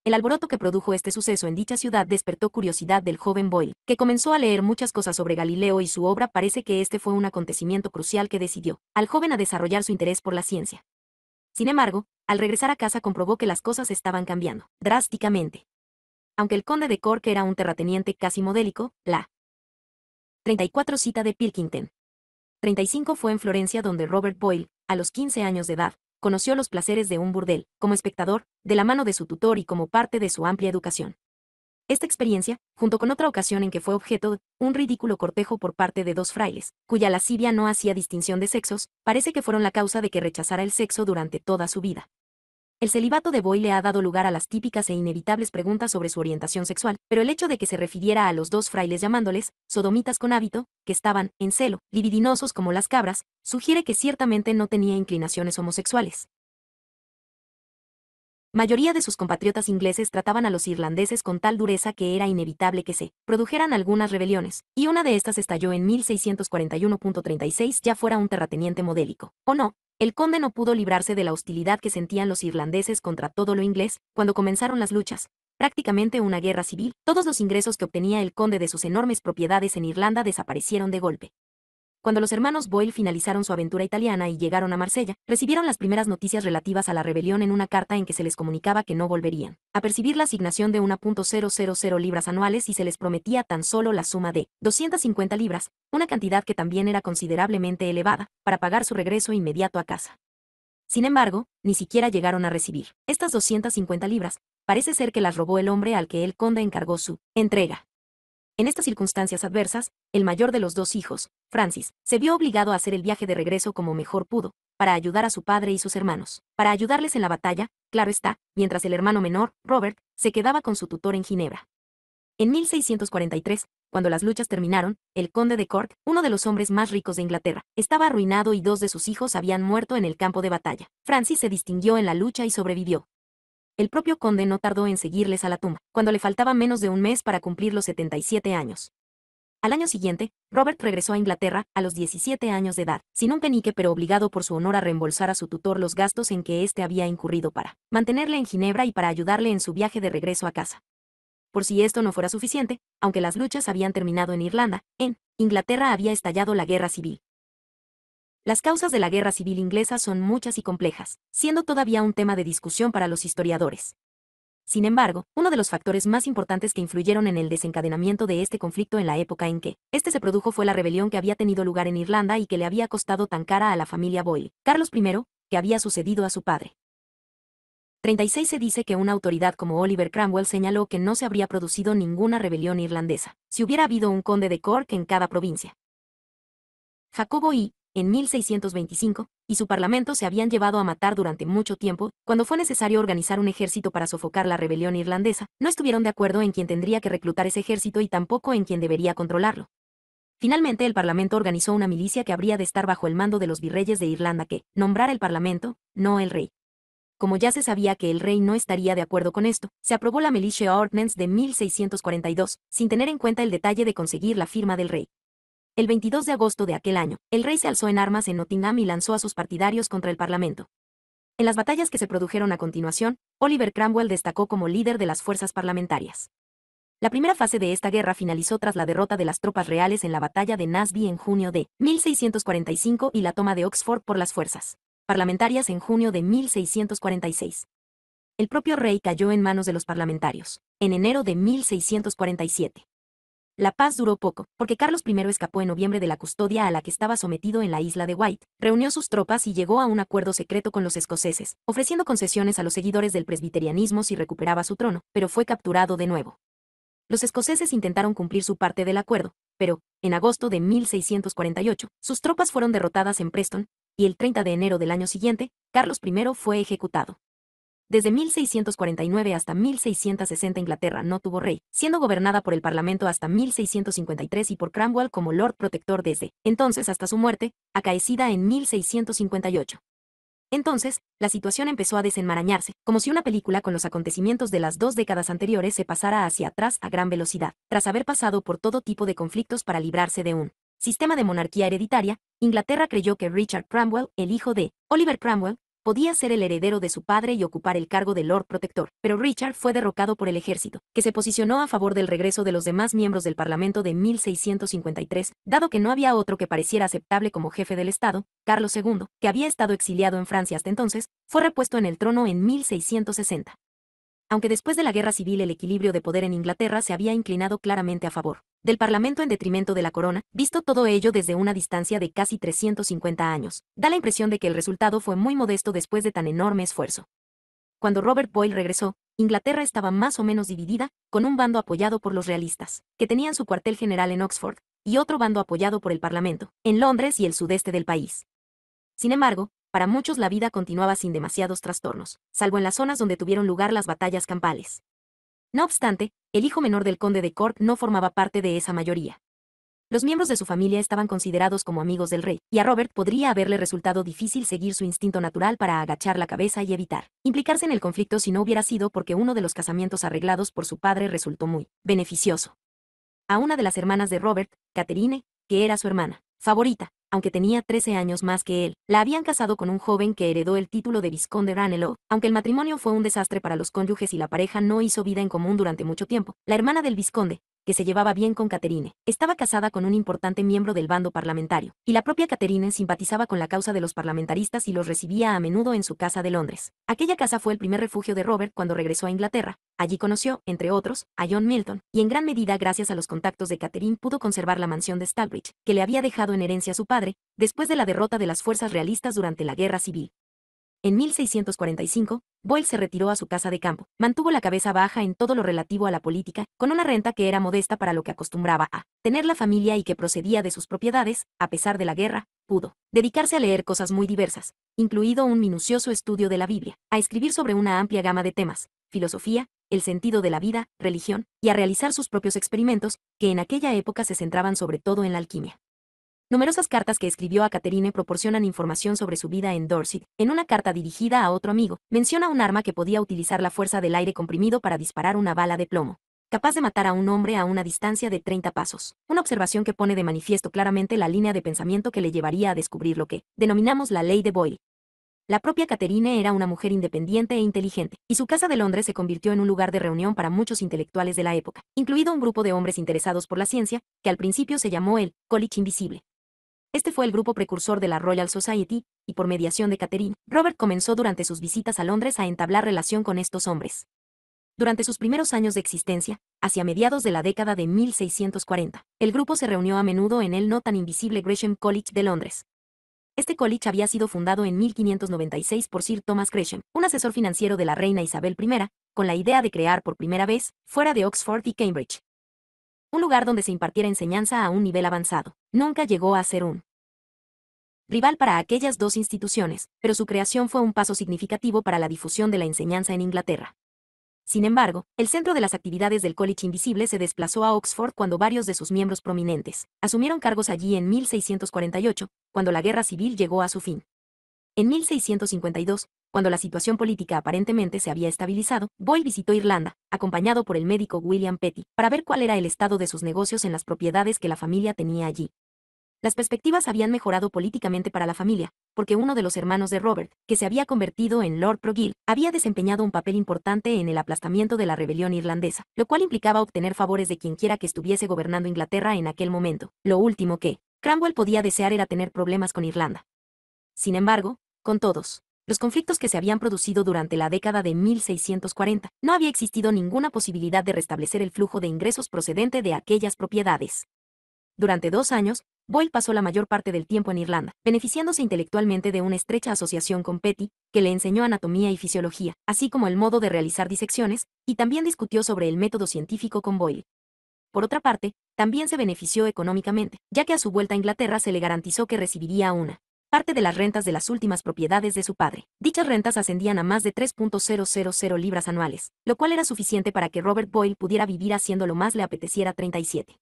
[SPEAKER 1] El alboroto que produjo este suceso en dicha ciudad despertó curiosidad del joven Boyle, que comenzó a leer muchas cosas sobre Galileo y su obra. Parece que este fue un acontecimiento crucial que decidió al joven a desarrollar su interés por la ciencia. Sin embargo, al regresar a casa comprobó que las cosas estaban cambiando, drásticamente. Aunque el conde de Cork era un terrateniente casi modélico, la 34 cita de Pilkington. 35 fue en Florencia donde Robert Boyle, a los 15 años de edad, conoció los placeres de un burdel, como espectador, de la mano de su tutor y como parte de su amplia educación. Esta experiencia, junto con otra ocasión en que fue objeto de un ridículo cortejo por parte de dos frailes, cuya lascivia no hacía distinción de sexos, parece que fueron la causa de que rechazara el sexo durante toda su vida. El celibato de Boyle ha dado lugar a las típicas e inevitables preguntas sobre su orientación sexual, pero el hecho de que se refiriera a los dos frailes llamándoles sodomitas con hábito, que estaban en celo, libidinosos como las cabras, sugiere que ciertamente no tenía inclinaciones homosexuales mayoría de sus compatriotas ingleses trataban a los irlandeses con tal dureza que era inevitable que se produjeran algunas rebeliones, y una de estas estalló en 1641.36 ya fuera un terrateniente modélico, o no. El conde no pudo librarse de la hostilidad que sentían los irlandeses contra todo lo inglés cuando comenzaron las luchas, prácticamente una guerra civil, todos los ingresos que obtenía el conde de sus enormes propiedades en Irlanda desaparecieron de golpe. Cuando los hermanos Boyle finalizaron su aventura italiana y llegaron a Marsella, recibieron las primeras noticias relativas a la rebelión en una carta en que se les comunicaba que no volverían a percibir la asignación de 1.000 libras anuales y se les prometía tan solo la suma de 250 libras, una cantidad que también era considerablemente elevada, para pagar su regreso inmediato a casa. Sin embargo, ni siquiera llegaron a recibir estas 250 libras, parece ser que las robó el hombre al que el conde encargó su entrega. En estas circunstancias adversas, el mayor de los dos hijos, Francis, se vio obligado a hacer el viaje de regreso como mejor pudo, para ayudar a su padre y sus hermanos. Para ayudarles en la batalla, claro está, mientras el hermano menor, Robert, se quedaba con su tutor en Ginebra. En 1643, cuando las luchas terminaron, el conde de Cork, uno de los hombres más ricos de Inglaterra, estaba arruinado y dos de sus hijos habían muerto en el campo de batalla. Francis se distinguió en la lucha y sobrevivió, el propio conde no tardó en seguirles a la tumba, cuando le faltaba menos de un mes para cumplir los 77 años. Al año siguiente, Robert regresó a Inglaterra, a los 17 años de edad, sin un penique pero obligado por su honor a reembolsar a su tutor los gastos en que éste había incurrido para mantenerle en Ginebra y para ayudarle en su viaje de regreso a casa. Por si esto no fuera suficiente, aunque las luchas habían terminado en Irlanda, en Inglaterra había estallado la guerra civil. Las causas de la guerra civil inglesa son muchas y complejas, siendo todavía un tema de discusión para los historiadores. Sin embargo, uno de los factores más importantes que influyeron en el desencadenamiento de este conflicto en la época en que este se produjo fue la rebelión que había tenido lugar en Irlanda y que le había costado tan cara a la familia Boyle, Carlos I, que había sucedido a su padre. 36 se dice que una autoridad como Oliver Cromwell señaló que no se habría producido ninguna rebelión irlandesa si hubiera habido un conde de Cork en cada provincia. Jacobo I, en 1625, y su parlamento se habían llevado a matar durante mucho tiempo, cuando fue necesario organizar un ejército para sofocar la rebelión irlandesa, no estuvieron de acuerdo en quién tendría que reclutar ese ejército y tampoco en quién debería controlarlo. Finalmente el Parlamento organizó una milicia que habría de estar bajo el mando de los virreyes de Irlanda que, nombrara el Parlamento, no el rey. Como ya se sabía que el rey no estaría de acuerdo con esto, se aprobó la Militia Ordnance de 1642, sin tener en cuenta el detalle de conseguir la firma del rey. El 22 de agosto de aquel año, el rey se alzó en armas en Nottingham y lanzó a sus partidarios contra el Parlamento. En las batallas que se produjeron a continuación, Oliver Cromwell destacó como líder de las fuerzas parlamentarias. La primera fase de esta guerra finalizó tras la derrota de las tropas reales en la batalla de Nasby en junio de 1645 y la toma de Oxford por las fuerzas parlamentarias en junio de 1646. El propio rey cayó en manos de los parlamentarios, en enero de 1647. La paz duró poco, porque Carlos I escapó en noviembre de la custodia a la que estaba sometido en la isla de White, reunió sus tropas y llegó a un acuerdo secreto con los escoceses, ofreciendo concesiones a los seguidores del presbiterianismo si recuperaba su trono, pero fue capturado de nuevo. Los escoceses intentaron cumplir su parte del acuerdo, pero, en agosto de 1648, sus tropas fueron derrotadas en Preston, y el 30 de enero del año siguiente, Carlos I fue ejecutado. Desde 1649 hasta 1660 Inglaterra no tuvo rey, siendo gobernada por el Parlamento hasta 1653 y por Cromwell como Lord Protector desde entonces hasta su muerte, acaecida en 1658. Entonces, la situación empezó a desenmarañarse, como si una película con los acontecimientos de las dos décadas anteriores se pasara hacia atrás a gran velocidad, tras haber pasado por todo tipo de conflictos para librarse de un sistema de monarquía hereditaria, Inglaterra creyó que Richard Cromwell, el hijo de Oliver Cromwell, podía ser el heredero de su padre y ocupar el cargo de Lord Protector, pero Richard fue derrocado por el ejército, que se posicionó a favor del regreso de los demás miembros del Parlamento de 1653, dado que no había otro que pareciera aceptable como jefe del Estado, Carlos II, que había estado exiliado en Francia hasta entonces, fue repuesto en el trono en 1660 aunque después de la guerra civil el equilibrio de poder en Inglaterra se había inclinado claramente a favor del Parlamento en detrimento de la corona, visto todo ello desde una distancia de casi 350 años, da la impresión de que el resultado fue muy modesto después de tan enorme esfuerzo. Cuando Robert Boyle regresó, Inglaterra estaba más o menos dividida, con un bando apoyado por los realistas, que tenían su cuartel general en Oxford, y otro bando apoyado por el Parlamento, en Londres y el sudeste del país. Sin embargo, para muchos la vida continuaba sin demasiados trastornos, salvo en las zonas donde tuvieron lugar las batallas campales. No obstante, el hijo menor del conde de Cork no formaba parte de esa mayoría. Los miembros de su familia estaban considerados como amigos del rey, y a Robert podría haberle resultado difícil seguir su instinto natural para agachar la cabeza y evitar implicarse en el conflicto si no hubiera sido porque uno de los casamientos arreglados por su padre resultó muy beneficioso. A una de las hermanas de Robert, Catherine, que era su hermana, favorita, aunque tenía 13 años más que él. La habían casado con un joven que heredó el título de Visconde Ranelow, Aunque el matrimonio fue un desastre para los cónyuges y la pareja no hizo vida en común durante mucho tiempo, la hermana del Visconde, que se llevaba bien con Caterine. Estaba casada con un importante miembro del bando parlamentario, y la propia Caterine simpatizaba con la causa de los parlamentaristas y los recibía a menudo en su casa de Londres. Aquella casa fue el primer refugio de Robert cuando regresó a Inglaterra. Allí conoció, entre otros, a John Milton, y en gran medida gracias a los contactos de Catherine pudo conservar la mansión de Stalbridge, que le había dejado en herencia a su padre, después de la derrota de las fuerzas realistas durante la Guerra Civil. En 1645, Boyle se retiró a su casa de campo, mantuvo la cabeza baja en todo lo relativo a la política, con una renta que era modesta para lo que acostumbraba a tener la familia y que procedía de sus propiedades, a pesar de la guerra, pudo dedicarse a leer cosas muy diversas, incluido un minucioso estudio de la Biblia, a escribir sobre una amplia gama de temas, filosofía, el sentido de la vida, religión, y a realizar sus propios experimentos, que en aquella época se centraban sobre todo en la alquimia. Numerosas cartas que escribió a Caterine proporcionan información sobre su vida en Dorset. En una carta dirigida a otro amigo, menciona un arma que podía utilizar la fuerza del aire comprimido para disparar una bala de plomo capaz de matar a un hombre a una distancia de 30 pasos. Una observación que pone de manifiesto claramente la línea de pensamiento que le llevaría a descubrir lo que denominamos la ley de Boyle. La propia Caterine era una mujer independiente e inteligente, y su casa de Londres se convirtió en un lugar de reunión para muchos intelectuales de la época, incluido un grupo de hombres interesados por la ciencia, que al principio se llamó el College Invisible. Este fue el grupo precursor de la Royal Society, y por mediación de Catherine, Robert comenzó durante sus visitas a Londres a entablar relación con estos hombres. Durante sus primeros años de existencia, hacia mediados de la década de 1640, el grupo se reunió a menudo en el no tan invisible Gresham College de Londres. Este college había sido fundado en 1596 por Sir Thomas Gresham, un asesor financiero de la reina Isabel I, con la idea de crear por primera vez, fuera de Oxford y Cambridge, un lugar donde se impartiera enseñanza a un nivel avanzado. Nunca llegó a ser un rival para aquellas dos instituciones, pero su creación fue un paso significativo para la difusión de la enseñanza en Inglaterra. Sin embargo, el centro de las actividades del College Invisible se desplazó a Oxford cuando varios de sus miembros prominentes asumieron cargos allí en 1648, cuando la guerra civil llegó a su fin. En 1652, cuando la situación política aparentemente se había estabilizado, Boyle visitó Irlanda, acompañado por el médico William Petty, para ver cuál era el estado de sus negocios en las propiedades que la familia tenía allí. Las perspectivas habían mejorado políticamente para la familia, porque uno de los hermanos de Robert, que se había convertido en Lord Progill, había desempeñado un papel importante en el aplastamiento de la rebelión irlandesa, lo cual implicaba obtener favores de quienquiera que estuviese gobernando Inglaterra en aquel momento. Lo último que Cromwell podía desear era tener problemas con Irlanda. Sin embargo, con todos los conflictos que se habían producido durante la década de 1640, no había existido ninguna posibilidad de restablecer el flujo de ingresos procedente de aquellas propiedades. Durante dos años, Boyle pasó la mayor parte del tiempo en Irlanda, beneficiándose intelectualmente de una estrecha asociación con Petty, que le enseñó anatomía y fisiología, así como el modo de realizar disecciones, y también discutió sobre el método científico con Boyle. Por otra parte, también se benefició económicamente, ya que a su vuelta a Inglaterra se le garantizó que recibiría una parte de las rentas de las últimas propiedades de su padre. Dichas rentas ascendían a más de 3.000 libras anuales, lo cual era suficiente para que Robert Boyle pudiera vivir haciendo lo más le apeteciera 37.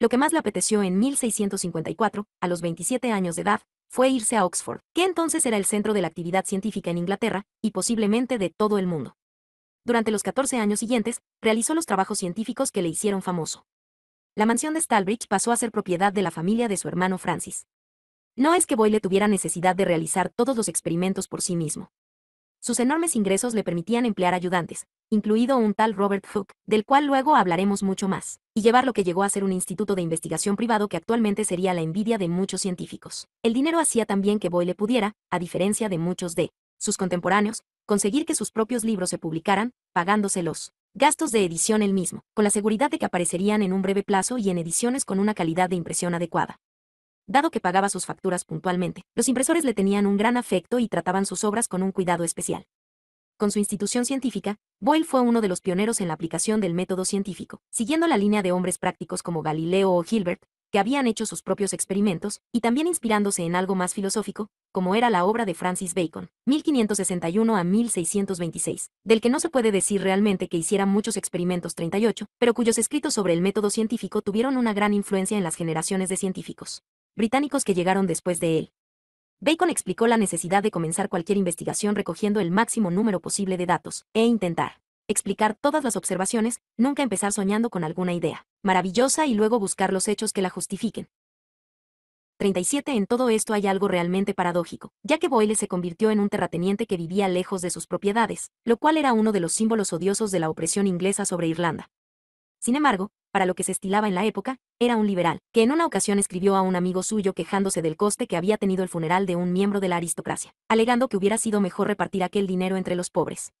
[SPEAKER 1] Lo que más le apeteció en 1654, a los 27 años de edad, fue irse a Oxford, que entonces era el centro de la actividad científica en Inglaterra y posiblemente de todo el mundo. Durante los 14 años siguientes, realizó los trabajos científicos que le hicieron famoso. La mansión de Stalbridge pasó a ser propiedad de la familia de su hermano Francis, no es que Boyle tuviera necesidad de realizar todos los experimentos por sí mismo. Sus enormes ingresos le permitían emplear ayudantes, incluido un tal Robert Hooke, del cual luego hablaremos mucho más, y llevar lo que llegó a ser un instituto de investigación privado que actualmente sería la envidia de muchos científicos. El dinero hacía también que Boyle pudiera, a diferencia de muchos de sus contemporáneos, conseguir que sus propios libros se publicaran, pagándoselos. Gastos de edición él mismo, con la seguridad de que aparecerían en un breve plazo y en ediciones con una calidad de impresión adecuada dado que pagaba sus facturas puntualmente. Los impresores le tenían un gran afecto y trataban sus obras con un cuidado especial. Con su institución científica, Boyle fue uno de los pioneros en la aplicación del método científico, siguiendo la línea de hombres prácticos como Galileo o Hilbert, que habían hecho sus propios experimentos, y también inspirándose en algo más filosófico, como era la obra de Francis Bacon, 1561 a 1626, del que no se puede decir realmente que hiciera muchos experimentos 38, pero cuyos escritos sobre el método científico tuvieron una gran influencia en las generaciones de científicos británicos que llegaron después de él. Bacon explicó la necesidad de comenzar cualquier investigación recogiendo el máximo número posible de datos, e intentar explicar todas las observaciones, nunca empezar soñando con alguna idea maravillosa y luego buscar los hechos que la justifiquen. 37 En todo esto hay algo realmente paradójico, ya que Boyle se convirtió en un terrateniente que vivía lejos de sus propiedades, lo cual era uno de los símbolos odiosos de la opresión inglesa sobre Irlanda. Sin embargo, para lo que se estilaba en la época, era un liberal, que en una ocasión escribió a un amigo suyo quejándose del coste que había tenido el funeral de un miembro de la aristocracia, alegando que hubiera sido mejor repartir aquel dinero entre los pobres.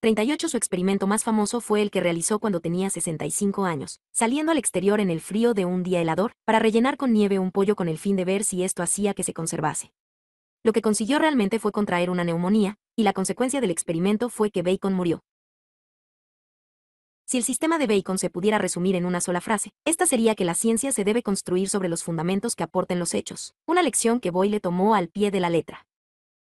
[SPEAKER 1] 38 Su experimento más famoso fue el que realizó cuando tenía 65 años, saliendo al exterior en el frío de un día helador, para rellenar con nieve un pollo con el fin de ver si esto hacía que se conservase. Lo que consiguió realmente fue contraer una neumonía, y la consecuencia del experimento fue que Bacon murió. Si el sistema de Bacon se pudiera resumir en una sola frase, esta sería que la ciencia se debe construir sobre los fundamentos que aporten los hechos, una lección que Boyle tomó al pie de la letra.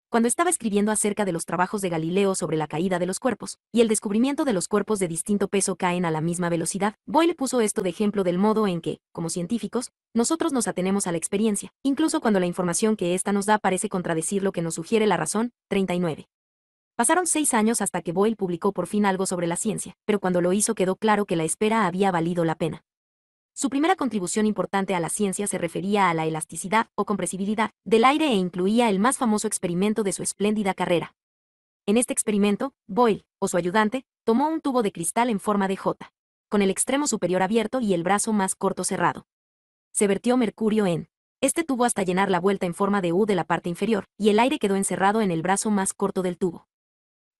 [SPEAKER 1] Cuando estaba escribiendo acerca de los trabajos de Galileo sobre la caída de los cuerpos, y el descubrimiento de los cuerpos de distinto peso caen a la misma velocidad, Boyle puso esto de ejemplo del modo en que, como científicos, nosotros nos atenemos a la experiencia, incluso cuando la información que ésta nos da parece contradecir lo que nos sugiere la razón. 39. Pasaron seis años hasta que Boyle publicó por fin algo sobre la ciencia, pero cuando lo hizo quedó claro que la espera había valido la pena. Su primera contribución importante a la ciencia se refería a la elasticidad o compresibilidad del aire e incluía el más famoso experimento de su espléndida carrera. En este experimento, Boyle, o su ayudante, tomó un tubo de cristal en forma de J, con el extremo superior abierto y el brazo más corto cerrado. Se vertió mercurio en este tubo hasta llenar la vuelta en forma de U de la parte inferior, y el aire quedó encerrado en el brazo más corto del tubo.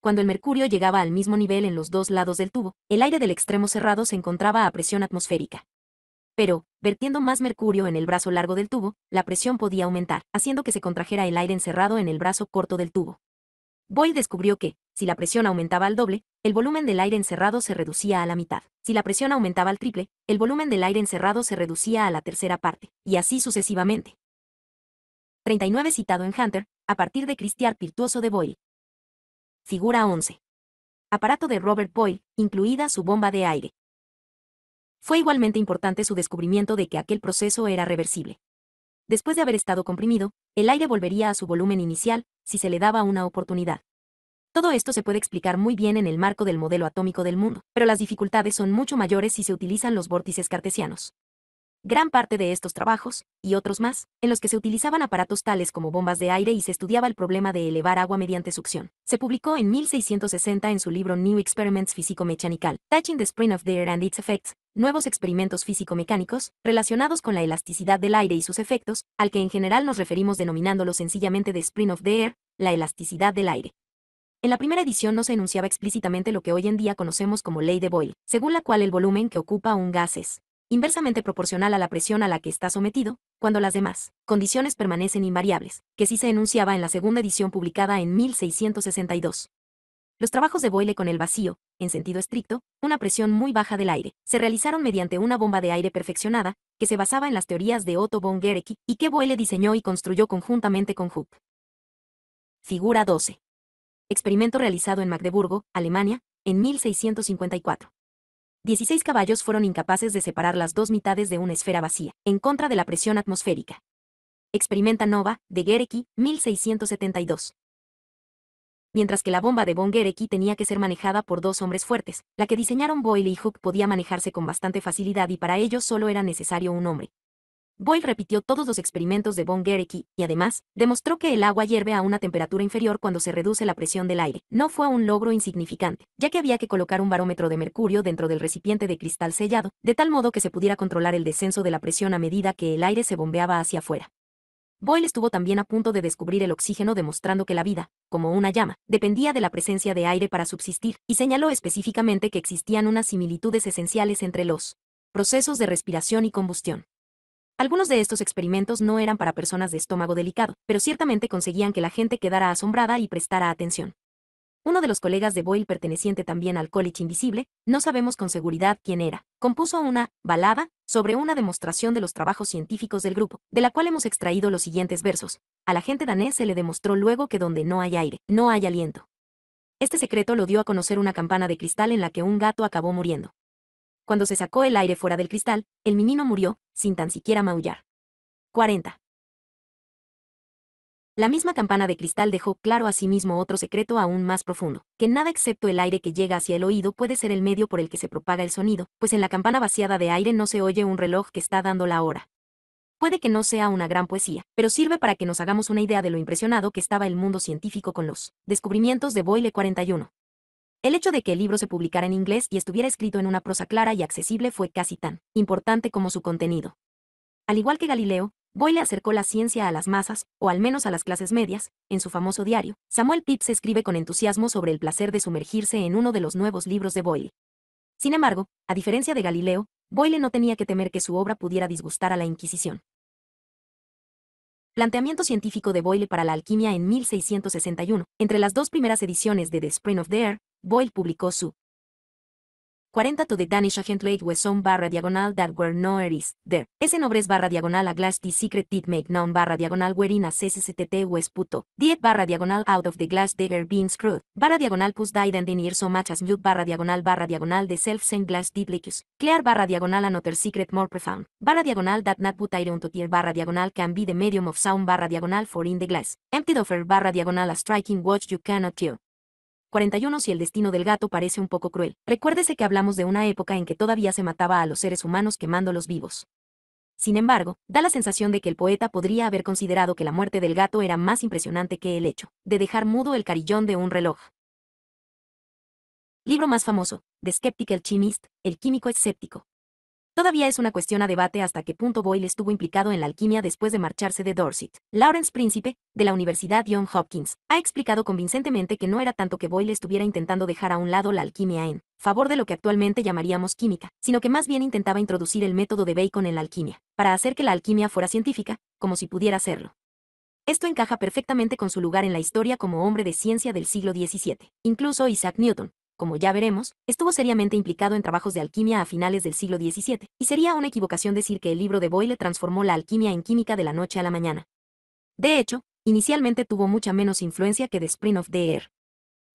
[SPEAKER 1] Cuando el mercurio llegaba al mismo nivel en los dos lados del tubo, el aire del extremo cerrado se encontraba a presión atmosférica. Pero, vertiendo más mercurio en el brazo largo del tubo, la presión podía aumentar, haciendo que se contrajera el aire encerrado en el brazo corto del tubo. Boyle descubrió que, si la presión aumentaba al doble, el volumen del aire encerrado se reducía a la mitad. Si la presión aumentaba al triple, el volumen del aire encerrado se reducía a la tercera parte, y así sucesivamente. 39 citado en Hunter, a partir de Cristiar virtuoso de Boyle. Figura 11. Aparato de Robert Boyle, incluida su bomba de aire. Fue igualmente importante su descubrimiento de que aquel proceso era reversible. Después de haber estado comprimido, el aire volvería a su volumen inicial, si se le daba una oportunidad. Todo esto se puede explicar muy bien en el marco del modelo atómico del mundo, pero las dificultades son mucho mayores si se utilizan los vórtices cartesianos. Gran parte de estos trabajos, y otros más, en los que se utilizaban aparatos tales como bombas de aire y se estudiaba el problema de elevar agua mediante succión, se publicó en 1660 en su libro New Experiments physico mechanical Touching the Spring of the Air and Its Effects, nuevos experimentos físico-mecánicos, relacionados con la elasticidad del aire y sus efectos, al que en general nos referimos denominándolo sencillamente de Spring of the Air, la elasticidad del aire. En la primera edición no se enunciaba explícitamente lo que hoy en día conocemos como ley de Boyle, según la cual el volumen que ocupa un gas es inversamente proporcional a la presión a la que está sometido, cuando las demás condiciones permanecen invariables, que sí se enunciaba en la segunda edición publicada en 1662. Los trabajos de Boyle con el vacío, en sentido estricto, una presión muy baja del aire, se realizaron mediante una bomba de aire perfeccionada, que se basaba en las teorías de Otto von Guericke y que Boyle diseñó y construyó conjuntamente con Hooke. Figura 12. Experimento realizado en Magdeburgo, Alemania, en 1654. 16 caballos fueron incapaces de separar las dos mitades de una esfera vacía, en contra de la presión atmosférica. Experimenta Nova, de Gerecki, 1672. Mientras que la bomba de Von Gerecki tenía que ser manejada por dos hombres fuertes, la que diseñaron Boyle y Hooke podía manejarse con bastante facilidad y para ello solo era necesario un hombre, Boyle repitió todos los experimentos de von Guericke y además demostró que el agua hierve a una temperatura inferior cuando se reduce la presión del aire. No fue un logro insignificante, ya que había que colocar un barómetro de mercurio dentro del recipiente de cristal sellado, de tal modo que se pudiera controlar el descenso de la presión a medida que el aire se bombeaba hacia afuera. Boyle estuvo también a punto de descubrir el oxígeno demostrando que la vida, como una llama, dependía de la presencia de aire para subsistir, y señaló específicamente que existían unas similitudes esenciales entre los procesos de respiración y combustión. Algunos de estos experimentos no eran para personas de estómago delicado, pero ciertamente conseguían que la gente quedara asombrada y prestara atención. Uno de los colegas de Boyle perteneciente también al College Invisible, no sabemos con seguridad quién era, compuso una balada sobre una demostración de los trabajos científicos del grupo, de la cual hemos extraído los siguientes versos. A la gente danés se le demostró luego que donde no hay aire, no hay aliento. Este secreto lo dio a conocer una campana de cristal en la que un gato acabó muriendo. Cuando se sacó el aire fuera del cristal, el menino murió, sin tan siquiera maullar. 40. La misma campana de cristal dejó claro mismo otro secreto aún más profundo, que nada excepto el aire que llega hacia el oído puede ser el medio por el que se propaga el sonido, pues en la campana vaciada de aire no se oye un reloj que está dando la hora. Puede que no sea una gran poesía, pero sirve para que nos hagamos una idea de lo impresionado que estaba el mundo científico con los descubrimientos de Boyle 41. El hecho de que el libro se publicara en inglés y estuviera escrito en una prosa clara y accesible fue casi tan importante como su contenido. Al igual que Galileo, Boyle acercó la ciencia a las masas, o al menos a las clases medias, en su famoso diario. Samuel Pepys escribe con entusiasmo sobre el placer de sumergirse en uno de los nuevos libros de Boyle. Sin embargo, a diferencia de Galileo, Boyle no tenía que temer que su obra pudiera disgustar a la Inquisición. Planteamiento científico de Boyle para la alquimia en 1661. Entre las dos primeras ediciones de The Spring of the Air, Boyle publicó su 40 to the Danish agent late with some barra diagonal that were no is there. Ese nobres barra diagonal a glass the secret did make known barra diagonal where in a CSSTT was puto. Diet barra diagonal out of the glass they beans being screwed. Barra diagonal pus died and then so much as mute barra diagonal barra diagonal the self same glass did Clear barra diagonal another secret more profound. Barra diagonal that not put iron to tear barra diagonal can be the medium of sound barra diagonal for in the glass. Emptied offer barra diagonal a striking watch you cannot kill. 41 Si el destino del gato parece un poco cruel, recuérdese que hablamos de una época en que todavía se mataba a los seres humanos quemándolos vivos. Sin embargo, da la sensación de que el poeta podría haber considerado que la muerte del gato era más impresionante que el hecho de dejar mudo el carillón de un reloj. Libro más famoso, The Skeptical Chemist, El Químico Escéptico, Todavía es una cuestión a debate hasta qué punto Boyle estuvo implicado en la alquimia después de marcharse de Dorset. Lawrence Príncipe, de la Universidad John Hopkins, ha explicado convincentemente que no era tanto que Boyle estuviera intentando dejar a un lado la alquimia en favor de lo que actualmente llamaríamos química, sino que más bien intentaba introducir el método de Bacon en la alquimia, para hacer que la alquimia fuera científica, como si pudiera hacerlo. Esto encaja perfectamente con su lugar en la historia como hombre de ciencia del siglo XVII. Incluso Isaac Newton, como ya veremos, estuvo seriamente implicado en trabajos de alquimia a finales del siglo XVII, y sería una equivocación decir que el libro de Boyle transformó la alquimia en química de la noche a la mañana. De hecho, inicialmente tuvo mucha menos influencia que The Spring of the Air.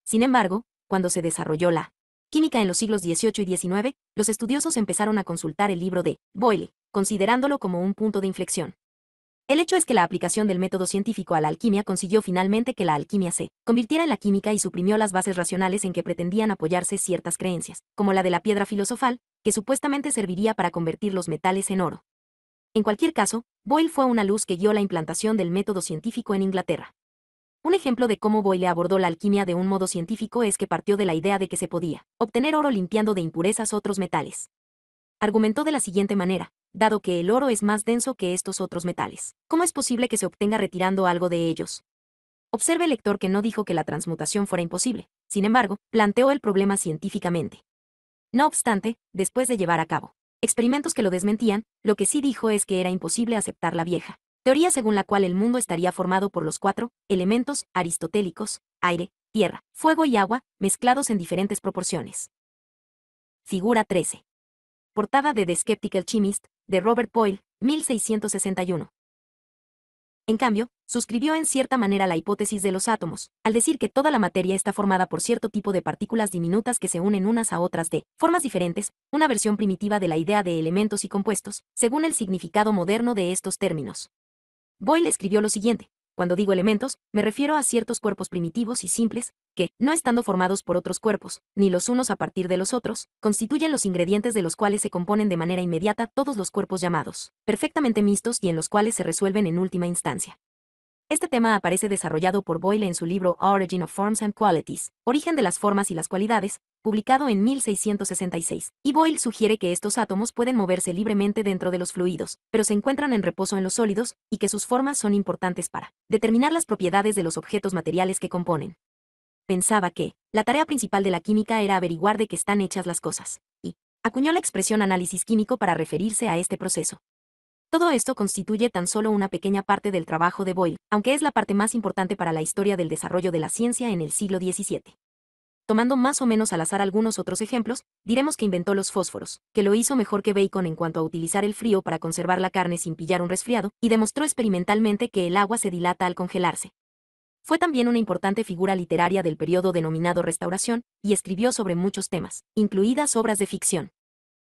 [SPEAKER 1] Sin embargo, cuando se desarrolló la química en los siglos XVIII y XIX, los estudiosos empezaron a consultar el libro de Boyle, considerándolo como un punto de inflexión. El hecho es que la aplicación del método científico a la alquimia consiguió finalmente que la alquimia se convirtiera en la química y suprimió las bases racionales en que pretendían apoyarse ciertas creencias, como la de la piedra filosofal, que supuestamente serviría para convertir los metales en oro. En cualquier caso, Boyle fue una luz que guió la implantación del método científico en Inglaterra. Un ejemplo de cómo Boyle abordó la alquimia de un modo científico es que partió de la idea de que se podía obtener oro limpiando de impurezas otros metales argumentó de la siguiente manera, dado que el oro es más denso que estos otros metales. ¿Cómo es posible que se obtenga retirando algo de ellos? Observe el lector que no dijo que la transmutación fuera imposible, sin embargo, planteó el problema científicamente. No obstante, después de llevar a cabo experimentos que lo desmentían, lo que sí dijo es que era imposible aceptar la vieja teoría según la cual el mundo estaría formado por los cuatro elementos aristotélicos, aire, tierra, fuego y agua, mezclados en diferentes proporciones. Figura 13. Portada de The Skeptical Chemist, de Robert Boyle, 1661. En cambio, suscribió en cierta manera la hipótesis de los átomos, al decir que toda la materia está formada por cierto tipo de partículas diminutas que se unen unas a otras de formas diferentes, una versión primitiva de la idea de elementos y compuestos, según el significado moderno de estos términos. Boyle escribió lo siguiente, cuando digo elementos, me refiero a ciertos cuerpos primitivos y simples, que, no estando formados por otros cuerpos, ni los unos a partir de los otros, constituyen los ingredientes de los cuales se componen de manera inmediata todos los cuerpos llamados, perfectamente mixtos y en los cuales se resuelven en última instancia. Este tema aparece desarrollado por Boyle en su libro Origin of Forms and Qualities, Origen de las Formas y las Cualidades, publicado en 1666, y Boyle sugiere que estos átomos pueden moverse libremente dentro de los fluidos, pero se encuentran en reposo en los sólidos, y que sus formas son importantes para determinar las propiedades de los objetos materiales que componen. Pensaba que, la tarea principal de la química era averiguar de qué están hechas las cosas, y acuñó la expresión análisis químico para referirse a este proceso. Todo esto constituye tan solo una pequeña parte del trabajo de Boyle, aunque es la parte más importante para la historia del desarrollo de la ciencia en el siglo XVII. Tomando más o menos al azar algunos otros ejemplos, diremos que inventó los fósforos, que lo hizo mejor que Bacon en cuanto a utilizar el frío para conservar la carne sin pillar un resfriado, y demostró experimentalmente que el agua se dilata al congelarse. Fue también una importante figura literaria del periodo denominado Restauración, y escribió sobre muchos temas, incluidas obras de ficción.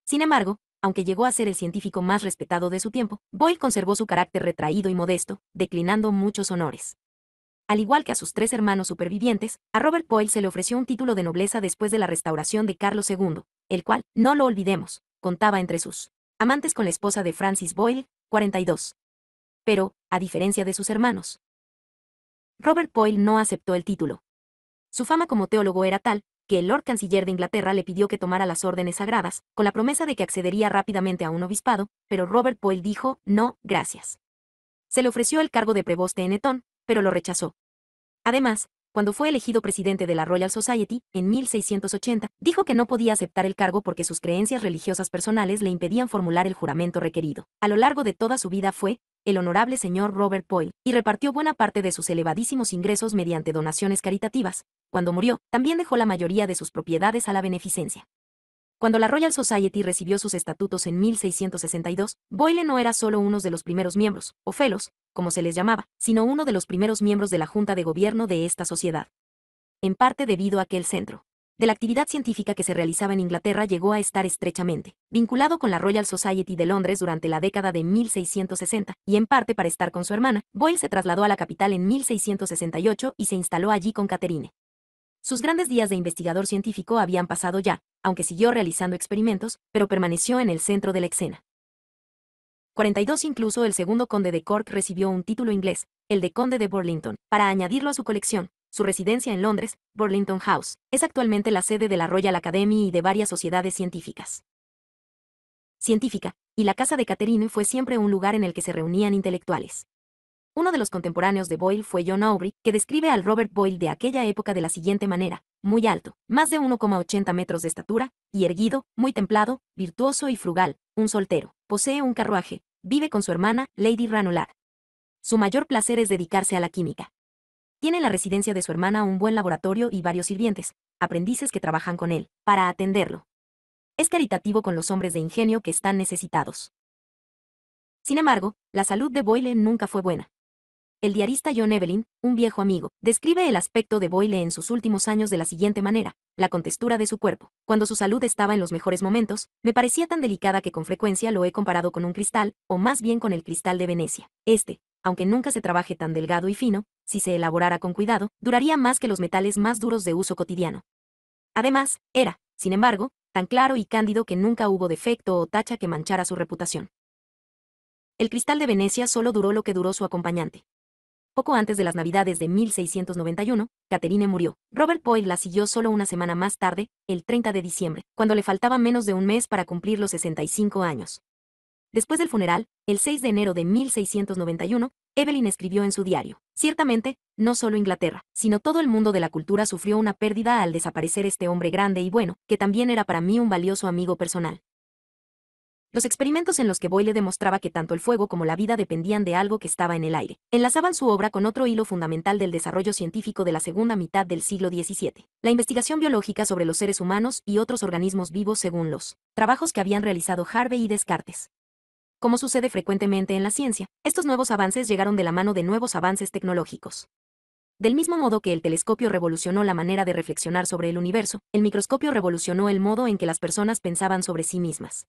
[SPEAKER 1] Sin embargo, aunque llegó a ser el científico más respetado de su tiempo, Boyle conservó su carácter retraído y modesto, declinando muchos honores. Al igual que a sus tres hermanos supervivientes, a Robert Boyle se le ofreció un título de nobleza después de la restauración de Carlos II, el cual, no lo olvidemos, contaba entre sus amantes con la esposa de Francis Boyle, 42. Pero, a diferencia de sus hermanos, Robert Boyle no aceptó el título. Su fama como teólogo era tal que el Lord Canciller de Inglaterra le pidió que tomara las órdenes sagradas, con la promesa de que accedería rápidamente a un obispado, pero Robert Boyle dijo, no, gracias. Se le ofreció el cargo de preboste en Eton, pero lo rechazó. Además, cuando fue elegido presidente de la Royal Society, en 1680, dijo que no podía aceptar el cargo porque sus creencias religiosas personales le impedían formular el juramento requerido. A lo largo de toda su vida fue, el honorable señor Robert Boyle, y repartió buena parte de sus elevadísimos ingresos mediante donaciones caritativas. Cuando murió, también dejó la mayoría de sus propiedades a la beneficencia. Cuando la Royal Society recibió sus estatutos en 1662, Boyle no era solo uno de los primeros miembros, o felos, como se les llamaba, sino uno de los primeros miembros de la Junta de Gobierno de esta sociedad. En parte debido a que el centro de la actividad científica que se realizaba en Inglaterra llegó a estar estrechamente vinculado con la Royal Society de Londres durante la década de 1660, y en parte para estar con su hermana, Boyle se trasladó a la capital en 1668 y se instaló allí con Catherine. Sus grandes días de investigador científico habían pasado ya, aunque siguió realizando experimentos, pero permaneció en el centro de la escena. 42 Incluso el segundo conde de Cork recibió un título inglés, el de conde de Burlington, para añadirlo a su colección, su residencia en Londres, Burlington House, es actualmente la sede de la Royal Academy y de varias sociedades científicas. Científica, y la casa de Catherine fue siempre un lugar en el que se reunían intelectuales. Uno de los contemporáneos de Boyle fue John Aubrey, que describe al Robert Boyle de aquella época de la siguiente manera, muy alto, más de 1,80 metros de estatura, y erguido, muy templado, virtuoso y frugal, un soltero, posee un carruaje, vive con su hermana, Lady Ranulard. Su mayor placer es dedicarse a la química. Tiene en la residencia de su hermana un buen laboratorio y varios sirvientes, aprendices que trabajan con él, para atenderlo. Es caritativo con los hombres de ingenio que están necesitados. Sin embargo, la salud de Boyle nunca fue buena. El diarista John Evelyn, un viejo amigo, describe el aspecto de Boyle en sus últimos años de la siguiente manera, la contextura de su cuerpo. Cuando su salud estaba en los mejores momentos, me parecía tan delicada que con frecuencia lo he comparado con un cristal, o más bien con el cristal de Venecia. Este, aunque nunca se trabaje tan delgado y fino, si se elaborara con cuidado, duraría más que los metales más duros de uso cotidiano. Además, era, sin embargo, tan claro y cándido que nunca hubo defecto o tacha que manchara su reputación. El cristal de Venecia solo duró lo que duró su acompañante. Poco antes de las Navidades de 1691, Caterine murió. Robert Boyle la siguió solo una semana más tarde, el 30 de diciembre, cuando le faltaba menos de un mes para cumplir los 65 años. Después del funeral, el 6 de enero de 1691, Evelyn escribió en su diario, Ciertamente, no solo Inglaterra, sino todo el mundo de la cultura sufrió una pérdida al desaparecer este hombre grande y bueno, que también era para mí un valioso amigo personal. Los experimentos en los que Boyle demostraba que tanto el fuego como la vida dependían de algo que estaba en el aire, enlazaban su obra con otro hilo fundamental del desarrollo científico de la segunda mitad del siglo XVII, la investigación biológica sobre los seres humanos y otros organismos vivos según los trabajos que habían realizado Harvey y Descartes. Como sucede frecuentemente en la ciencia, estos nuevos avances llegaron de la mano de nuevos avances tecnológicos. Del mismo modo que el telescopio revolucionó la manera de reflexionar sobre el universo, el microscopio revolucionó el modo en que las personas pensaban sobre sí mismas.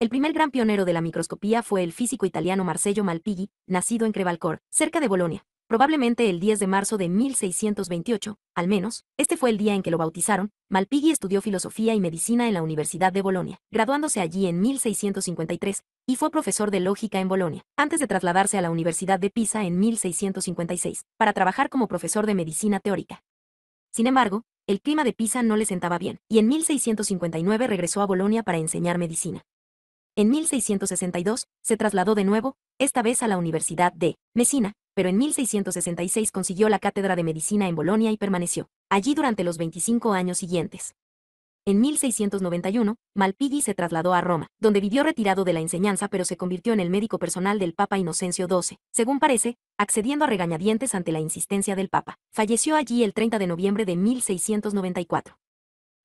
[SPEAKER 1] El primer gran pionero de la microscopía fue el físico italiano Marcello Malpighi, nacido en Crevalcor, cerca de Bolonia, probablemente el 10 de marzo de 1628, al menos, este fue el día en que lo bautizaron, Malpighi estudió filosofía y medicina en la Universidad de Bolonia, graduándose allí en 1653, y fue profesor de lógica en Bolonia, antes de trasladarse a la Universidad de Pisa en 1656, para trabajar como profesor de medicina teórica. Sin embargo, el clima de Pisa no le sentaba bien, y en 1659 regresó a Bolonia para enseñar medicina. En 1662, se trasladó de nuevo, esta vez a la Universidad de Messina, pero en 1666 consiguió la cátedra de medicina en Bolonia y permaneció allí durante los 25 años siguientes. En 1691, Malpighi se trasladó a Roma, donde vivió retirado de la enseñanza pero se convirtió en el médico personal del Papa Inocencio XII, según parece, accediendo a regañadientes ante la insistencia del Papa. Falleció allí el 30 de noviembre de 1694.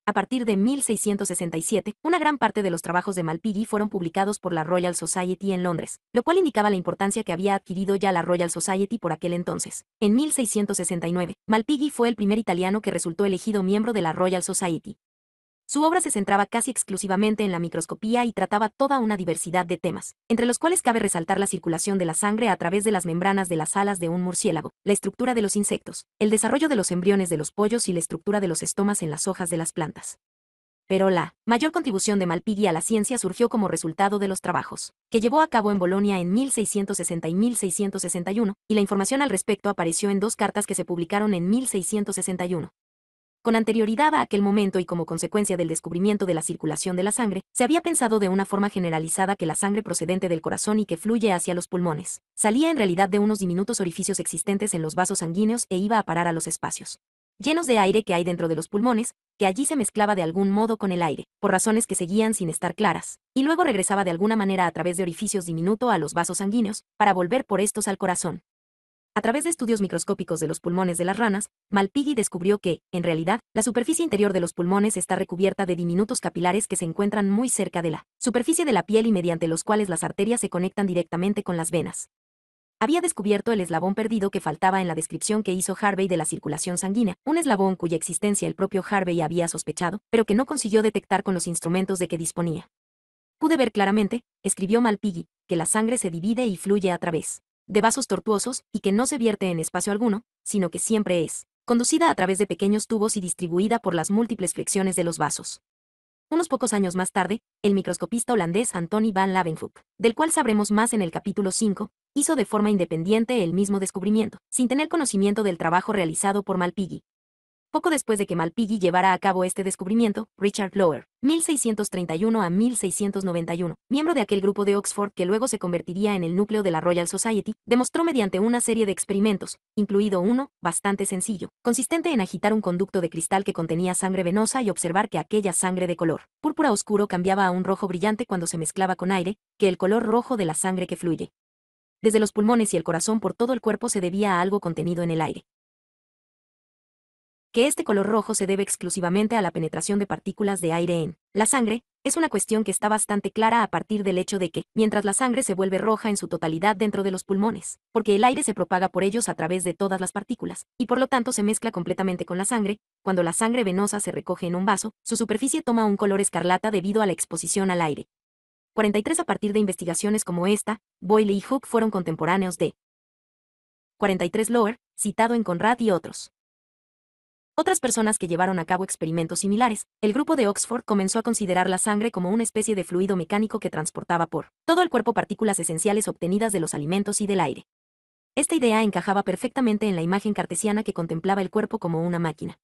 [SPEAKER 1] A partir de 1667, una gran parte de los trabajos de Malpighi fueron publicados por la Royal Society en Londres, lo cual indicaba la importancia que había adquirido ya la Royal Society por aquel entonces. En 1669, Malpighi fue el primer italiano que resultó elegido miembro de la Royal Society. Su obra se centraba casi exclusivamente en la microscopía y trataba toda una diversidad de temas, entre los cuales cabe resaltar la circulación de la sangre a través de las membranas de las alas de un murciélago, la estructura de los insectos, el desarrollo de los embriones de los pollos y la estructura de los estomas en las hojas de las plantas. Pero la mayor contribución de Malpighi a la ciencia surgió como resultado de los trabajos que llevó a cabo en Bolonia en 1660 y 1661, y la información al respecto apareció en dos cartas que se publicaron en 1661. Con anterioridad a aquel momento y como consecuencia del descubrimiento de la circulación de la sangre, se había pensado de una forma generalizada que la sangre procedente del corazón y que fluye hacia los pulmones, salía en realidad de unos diminutos orificios existentes en los vasos sanguíneos e iba a parar a los espacios llenos de aire que hay dentro de los pulmones, que allí se mezclaba de algún modo con el aire, por razones que seguían sin estar claras, y luego regresaba de alguna manera a través de orificios diminuto a los vasos sanguíneos, para volver por estos al corazón. A través de estudios microscópicos de los pulmones de las ranas, Malpighi descubrió que, en realidad, la superficie interior de los pulmones está recubierta de diminutos capilares que se encuentran muy cerca de la superficie de la piel y mediante los cuales las arterias se conectan directamente con las venas. Había descubierto el eslabón perdido que faltaba en la descripción que hizo Harvey de la circulación sanguínea, un eslabón cuya existencia el propio Harvey había sospechado, pero que no consiguió detectar con los instrumentos de que disponía. Pude ver claramente, escribió Malpighi, que la sangre se divide y fluye a través de vasos tortuosos y que no se vierte en espacio alguno, sino que siempre es conducida a través de pequeños tubos y distribuida por las múltiples flexiones de los vasos. Unos pocos años más tarde, el microscopista holandés Antoni van Leeuwenhoek, del cual sabremos más en el capítulo 5, hizo de forma independiente el mismo descubrimiento, sin tener conocimiento del trabajo realizado por Malpighi, poco después de que Malpighi llevara a cabo este descubrimiento, Richard Lower, 1631 a 1691, miembro de aquel grupo de Oxford que luego se convertiría en el núcleo de la Royal Society, demostró mediante una serie de experimentos, incluido uno, bastante sencillo, consistente en agitar un conducto de cristal que contenía sangre venosa y observar que aquella sangre de color púrpura oscuro cambiaba a un rojo brillante cuando se mezclaba con aire, que el color rojo de la sangre que fluye desde los pulmones y el corazón por todo el cuerpo se debía a algo contenido en el aire que este color rojo se debe exclusivamente a la penetración de partículas de aire en la sangre, es una cuestión que está bastante clara a partir del hecho de que, mientras la sangre se vuelve roja en su totalidad dentro de los pulmones, porque el aire se propaga por ellos a través de todas las partículas, y por lo tanto se mezcla completamente con la sangre, cuando la sangre venosa se recoge en un vaso, su superficie toma un color escarlata debido a la exposición al aire. 43 A partir de investigaciones como esta, Boyle y Hooke fueron contemporáneos de 43 Lower, citado en Conrad y otros. Otras personas que llevaron a cabo experimentos similares, el grupo de Oxford comenzó a considerar la sangre como una especie de fluido mecánico que transportaba por todo el cuerpo partículas esenciales obtenidas de los alimentos y del aire. Esta idea encajaba perfectamente en la imagen cartesiana que contemplaba el cuerpo como una máquina.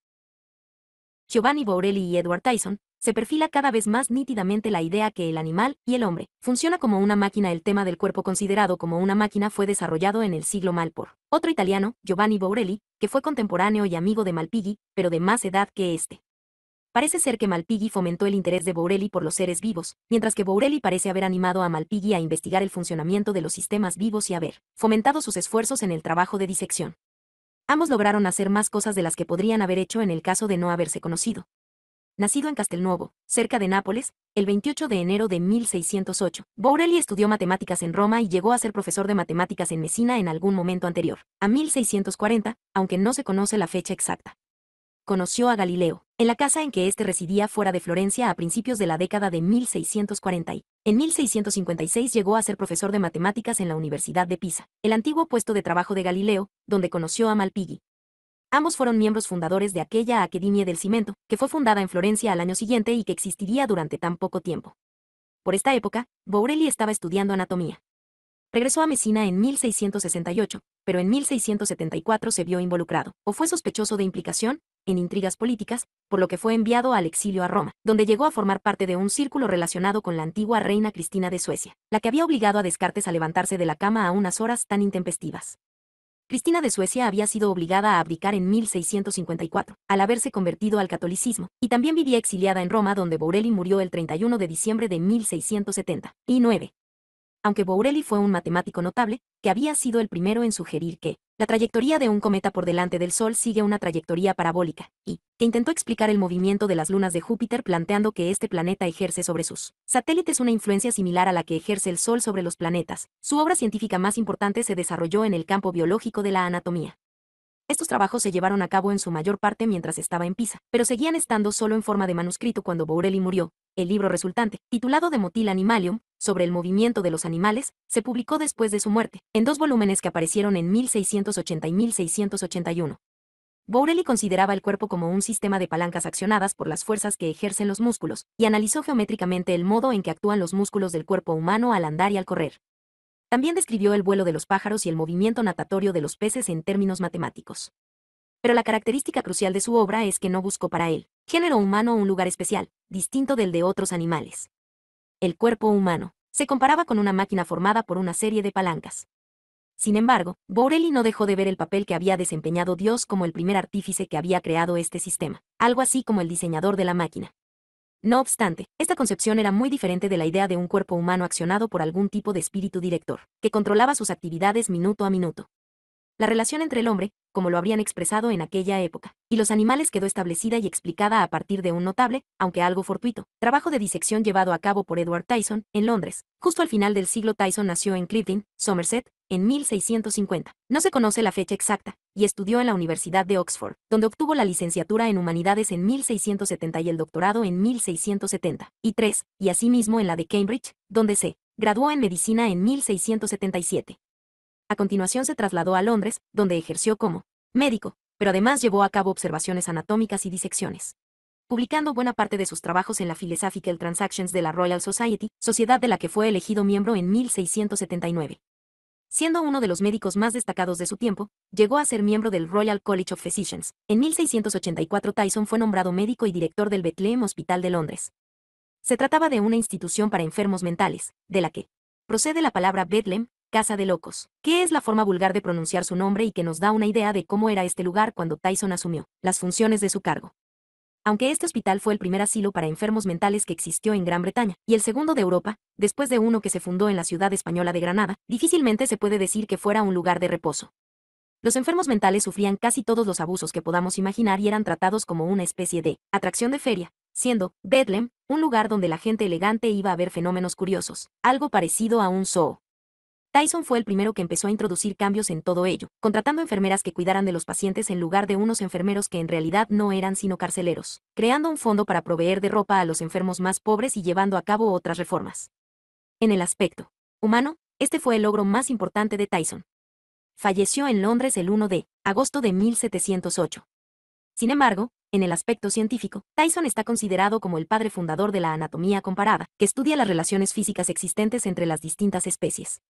[SPEAKER 1] Giovanni Borelli y Edward Tyson, se perfila cada vez más nítidamente la idea que el animal y el hombre funciona como una máquina. El tema del cuerpo considerado como una máquina fue desarrollado en el siglo mal por otro italiano, Giovanni Borelli, que fue contemporáneo y amigo de Malpighi, pero de más edad que este. Parece ser que Malpighi fomentó el interés de Borelli por los seres vivos, mientras que Borelli parece haber animado a Malpighi a investigar el funcionamiento de los sistemas vivos y haber fomentado sus esfuerzos en el trabajo de disección. Ambos lograron hacer más cosas de las que podrían haber hecho en el caso de no haberse conocido. Nacido en Castelnuovo, cerca de Nápoles, el 28 de enero de 1608, Borelli estudió matemáticas en Roma y llegó a ser profesor de matemáticas en Messina en algún momento anterior, a 1640, aunque no se conoce la fecha exacta. Conoció a Galileo, en la casa en que éste residía fuera de Florencia a principios de la década de 1640. en 1656 llegó a ser profesor de matemáticas en la Universidad de Pisa, el antiguo puesto de trabajo de Galileo, donde conoció a Malpighi, Ambos fueron miembros fundadores de aquella Academia del Cimento, que fue fundada en Florencia al año siguiente y que existiría durante tan poco tiempo. Por esta época, Borelli estaba estudiando anatomía. Regresó a Messina en 1668, pero en 1674 se vio involucrado, o fue sospechoso de implicación, en intrigas políticas, por lo que fue enviado al exilio a Roma, donde llegó a formar parte de un círculo relacionado con la antigua reina Cristina de Suecia, la que había obligado a Descartes a levantarse de la cama a unas horas tan intempestivas. Cristina de Suecia había sido obligada a abdicar en 1654, al haberse convertido al catolicismo, y también vivía exiliada en Roma donde Borelli murió el 31 de diciembre de 1679 aunque Borelli fue un matemático notable, que había sido el primero en sugerir que la trayectoria de un cometa por delante del Sol sigue una trayectoria parabólica, y que intentó explicar el movimiento de las lunas de Júpiter planteando que este planeta ejerce sobre sus satélites una influencia similar a la que ejerce el Sol sobre los planetas. Su obra científica más importante se desarrolló en el campo biológico de la anatomía. Estos trabajos se llevaron a cabo en su mayor parte mientras estaba en Pisa, pero seguían estando solo en forma de manuscrito cuando Borelli murió. El libro resultante, titulado De Motil Animalium, sobre el movimiento de los animales, se publicó después de su muerte, en dos volúmenes que aparecieron en 1680 y 1681. Borelli consideraba el cuerpo como un sistema de palancas accionadas por las fuerzas que ejercen los músculos, y analizó geométricamente el modo en que actúan los músculos del cuerpo humano al andar y al correr. También describió el vuelo de los pájaros y el movimiento natatorio de los peces en términos matemáticos. Pero la característica crucial de su obra es que no buscó para él, género humano, un lugar especial, distinto del de otros animales el cuerpo humano, se comparaba con una máquina formada por una serie de palancas. Sin embargo, Borelli no dejó de ver el papel que había desempeñado Dios como el primer artífice que había creado este sistema, algo así como el diseñador de la máquina. No obstante, esta concepción era muy diferente de la idea de un cuerpo humano accionado por algún tipo de espíritu director, que controlaba sus actividades minuto a minuto. La relación entre el hombre, como lo habrían expresado en aquella época, y los animales quedó establecida y explicada a partir de un notable, aunque algo fortuito, trabajo de disección llevado a cabo por Edward Tyson, en Londres. Justo al final del siglo Tyson nació en Clifton, Somerset, en 1650. No se conoce la fecha exacta, y estudió en la Universidad de Oxford, donde obtuvo la licenciatura en Humanidades en 1670 y el doctorado en 1673, y y asimismo en la de Cambridge, donde se graduó en Medicina en 1677. A continuación se trasladó a Londres, donde ejerció como médico, pero además llevó a cabo observaciones anatómicas y disecciones. Publicando buena parte de sus trabajos en la Philosophical Transactions de la Royal Society, sociedad de la que fue elegido miembro en 1679. Siendo uno de los médicos más destacados de su tiempo, llegó a ser miembro del Royal College of Physicians. En 1684 Tyson fue nombrado médico y director del Bethlehem Hospital de Londres. Se trataba de una institución para enfermos mentales, de la que procede la palabra Bethlehem, Casa de Locos, que es la forma vulgar de pronunciar su nombre y que nos da una idea de cómo era este lugar cuando Tyson asumió las funciones de su cargo. Aunque este hospital fue el primer asilo para enfermos mentales que existió en Gran Bretaña, y el segundo de Europa, después de uno que se fundó en la ciudad española de Granada, difícilmente se puede decir que fuera un lugar de reposo. Los enfermos mentales sufrían casi todos los abusos que podamos imaginar y eran tratados como una especie de atracción de feria, siendo Bedlam un lugar donde la gente elegante iba a ver fenómenos curiosos, algo parecido a un zoo. Tyson fue el primero que empezó a introducir cambios en todo ello, contratando enfermeras que cuidaran de los pacientes en lugar de unos enfermeros que en realidad no eran sino carceleros, creando un fondo para proveer de ropa a los enfermos más pobres y llevando a cabo otras reformas. En el aspecto humano, este fue el logro más importante de Tyson. Falleció en Londres el 1 de agosto de 1708. Sin embargo, en el aspecto científico, Tyson está considerado como el padre fundador de la anatomía comparada, que estudia las relaciones físicas existentes entre las distintas especies.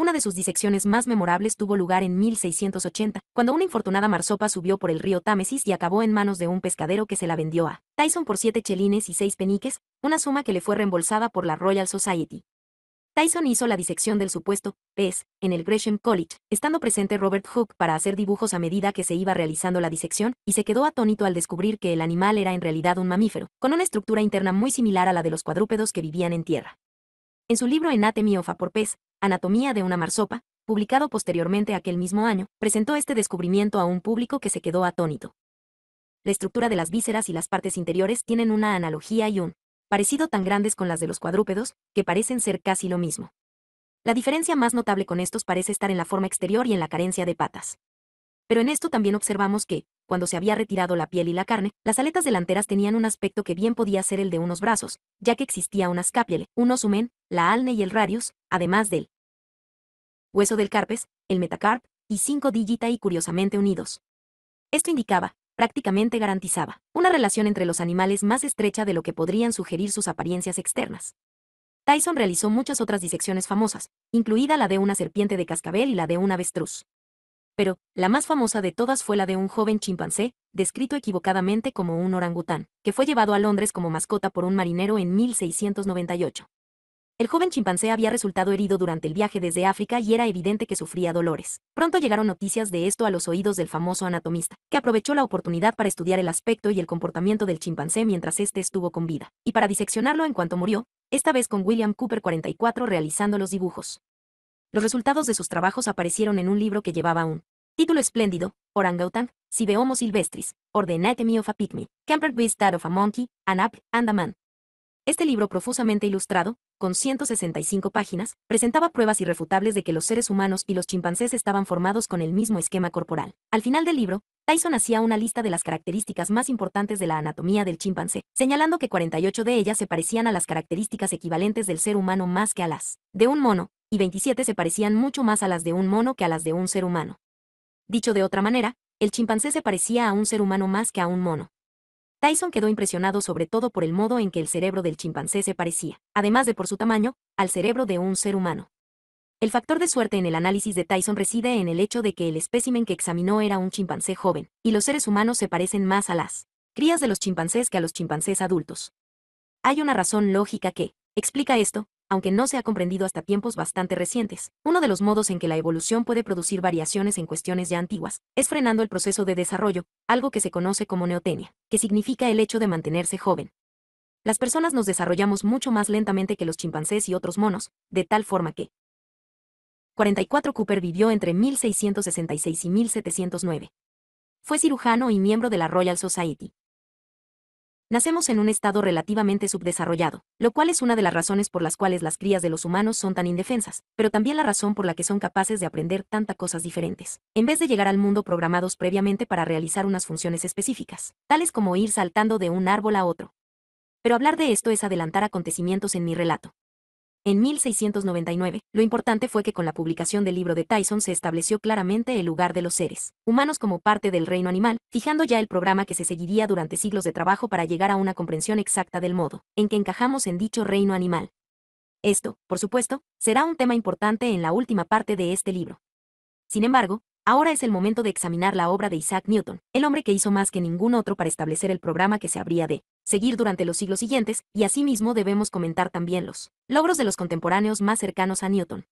[SPEAKER 1] Una de sus disecciones más memorables tuvo lugar en 1680, cuando una infortunada marsopa subió por el río Támesis y acabó en manos de un pescadero que se la vendió a Tyson por siete chelines y seis peniques, una suma que le fue reembolsada por la Royal Society. Tyson hizo la disección del supuesto pez en el Gresham College, estando presente Robert Hooke para hacer dibujos a medida que se iba realizando la disección, y se quedó atónito al descubrir que el animal era en realidad un mamífero, con una estructura interna muy similar a la de los cuadrúpedos que vivían en tierra. En su libro Anatomy of a Pez*. Anatomía de una marsopa, publicado posteriormente aquel mismo año, presentó este descubrimiento a un público que se quedó atónito. La estructura de las vísceras y las partes interiores tienen una analogía y un parecido tan grandes con las de los cuadrúpedos, que parecen ser casi lo mismo. La diferencia más notable con estos parece estar en la forma exterior y en la carencia de patas. Pero en esto también observamos que, cuando se había retirado la piel y la carne, las aletas delanteras tenían un aspecto que bien podía ser el de unos brazos, ya que existía un escapiel un osumen, la alne y el radius, además del hueso del carpes, el metacarp, y cinco digita y curiosamente unidos. Esto indicaba, prácticamente garantizaba, una relación entre los animales más estrecha de lo que podrían sugerir sus apariencias externas. Tyson realizó muchas otras disecciones famosas, incluida la de una serpiente de cascabel y la de un avestruz pero la más famosa de todas fue la de un joven chimpancé, descrito equivocadamente como un orangután, que fue llevado a Londres como mascota por un marinero en 1698. El joven chimpancé había resultado herido durante el viaje desde África y era evidente que sufría dolores. Pronto llegaron noticias de esto a los oídos del famoso anatomista, que aprovechó la oportunidad para estudiar el aspecto y el comportamiento del chimpancé mientras éste estuvo con vida, y para diseccionarlo en cuanto murió, esta vez con William Cooper 44 realizando los dibujos. Los resultados de sus trabajos aparecieron en un libro que llevaba un título espléndido, Orangutan, Sibeomo silvestris, or the anatomy of a pygmy, Campered Beast of a monkey, an ape, and a man. Este libro profusamente ilustrado, con 165 páginas, presentaba pruebas irrefutables de que los seres humanos y los chimpancés estaban formados con el mismo esquema corporal. Al final del libro, Tyson hacía una lista de las características más importantes de la anatomía del chimpancé, señalando que 48 de ellas se parecían a las características equivalentes del ser humano más que a las de un mono, y 27 se parecían mucho más a las de un mono que a las de un ser humano. Dicho de otra manera, el chimpancé se parecía a un ser humano más que a un mono. Tyson quedó impresionado sobre todo por el modo en que el cerebro del chimpancé se parecía, además de por su tamaño, al cerebro de un ser humano. El factor de suerte en el análisis de Tyson reside en el hecho de que el espécimen que examinó era un chimpancé joven, y los seres humanos se parecen más a las crías de los chimpancés que a los chimpancés adultos. Hay una razón lógica que explica esto, aunque no se ha comprendido hasta tiempos bastante recientes. Uno de los modos en que la evolución puede producir variaciones en cuestiones ya antiguas es frenando el proceso de desarrollo, algo que se conoce como neotenia, que significa el hecho de mantenerse joven. Las personas nos desarrollamos mucho más lentamente que los chimpancés y otros monos, de tal forma que, 44 Cooper vivió entre 1666 y 1709. Fue cirujano y miembro de la Royal Society. Nacemos en un estado relativamente subdesarrollado, lo cual es una de las razones por las cuales las crías de los humanos son tan indefensas, pero también la razón por la que son capaces de aprender tantas cosas diferentes, en vez de llegar al mundo programados previamente para realizar unas funciones específicas, tales como ir saltando de un árbol a otro. Pero hablar de esto es adelantar acontecimientos en mi relato. En 1699, lo importante fue que con la publicación del libro de Tyson se estableció claramente el lugar de los seres humanos como parte del reino animal, fijando ya el programa que se seguiría durante siglos de trabajo para llegar a una comprensión exacta del modo en que encajamos en dicho reino animal. Esto, por supuesto, será un tema importante en la última parte de este libro. Sin embargo, ahora es el momento de examinar la obra de Isaac Newton, el hombre que hizo más que ningún otro para establecer el programa que se habría de seguir durante los siglos siguientes, y asimismo debemos comentar también los logros de los contemporáneos más cercanos a Newton.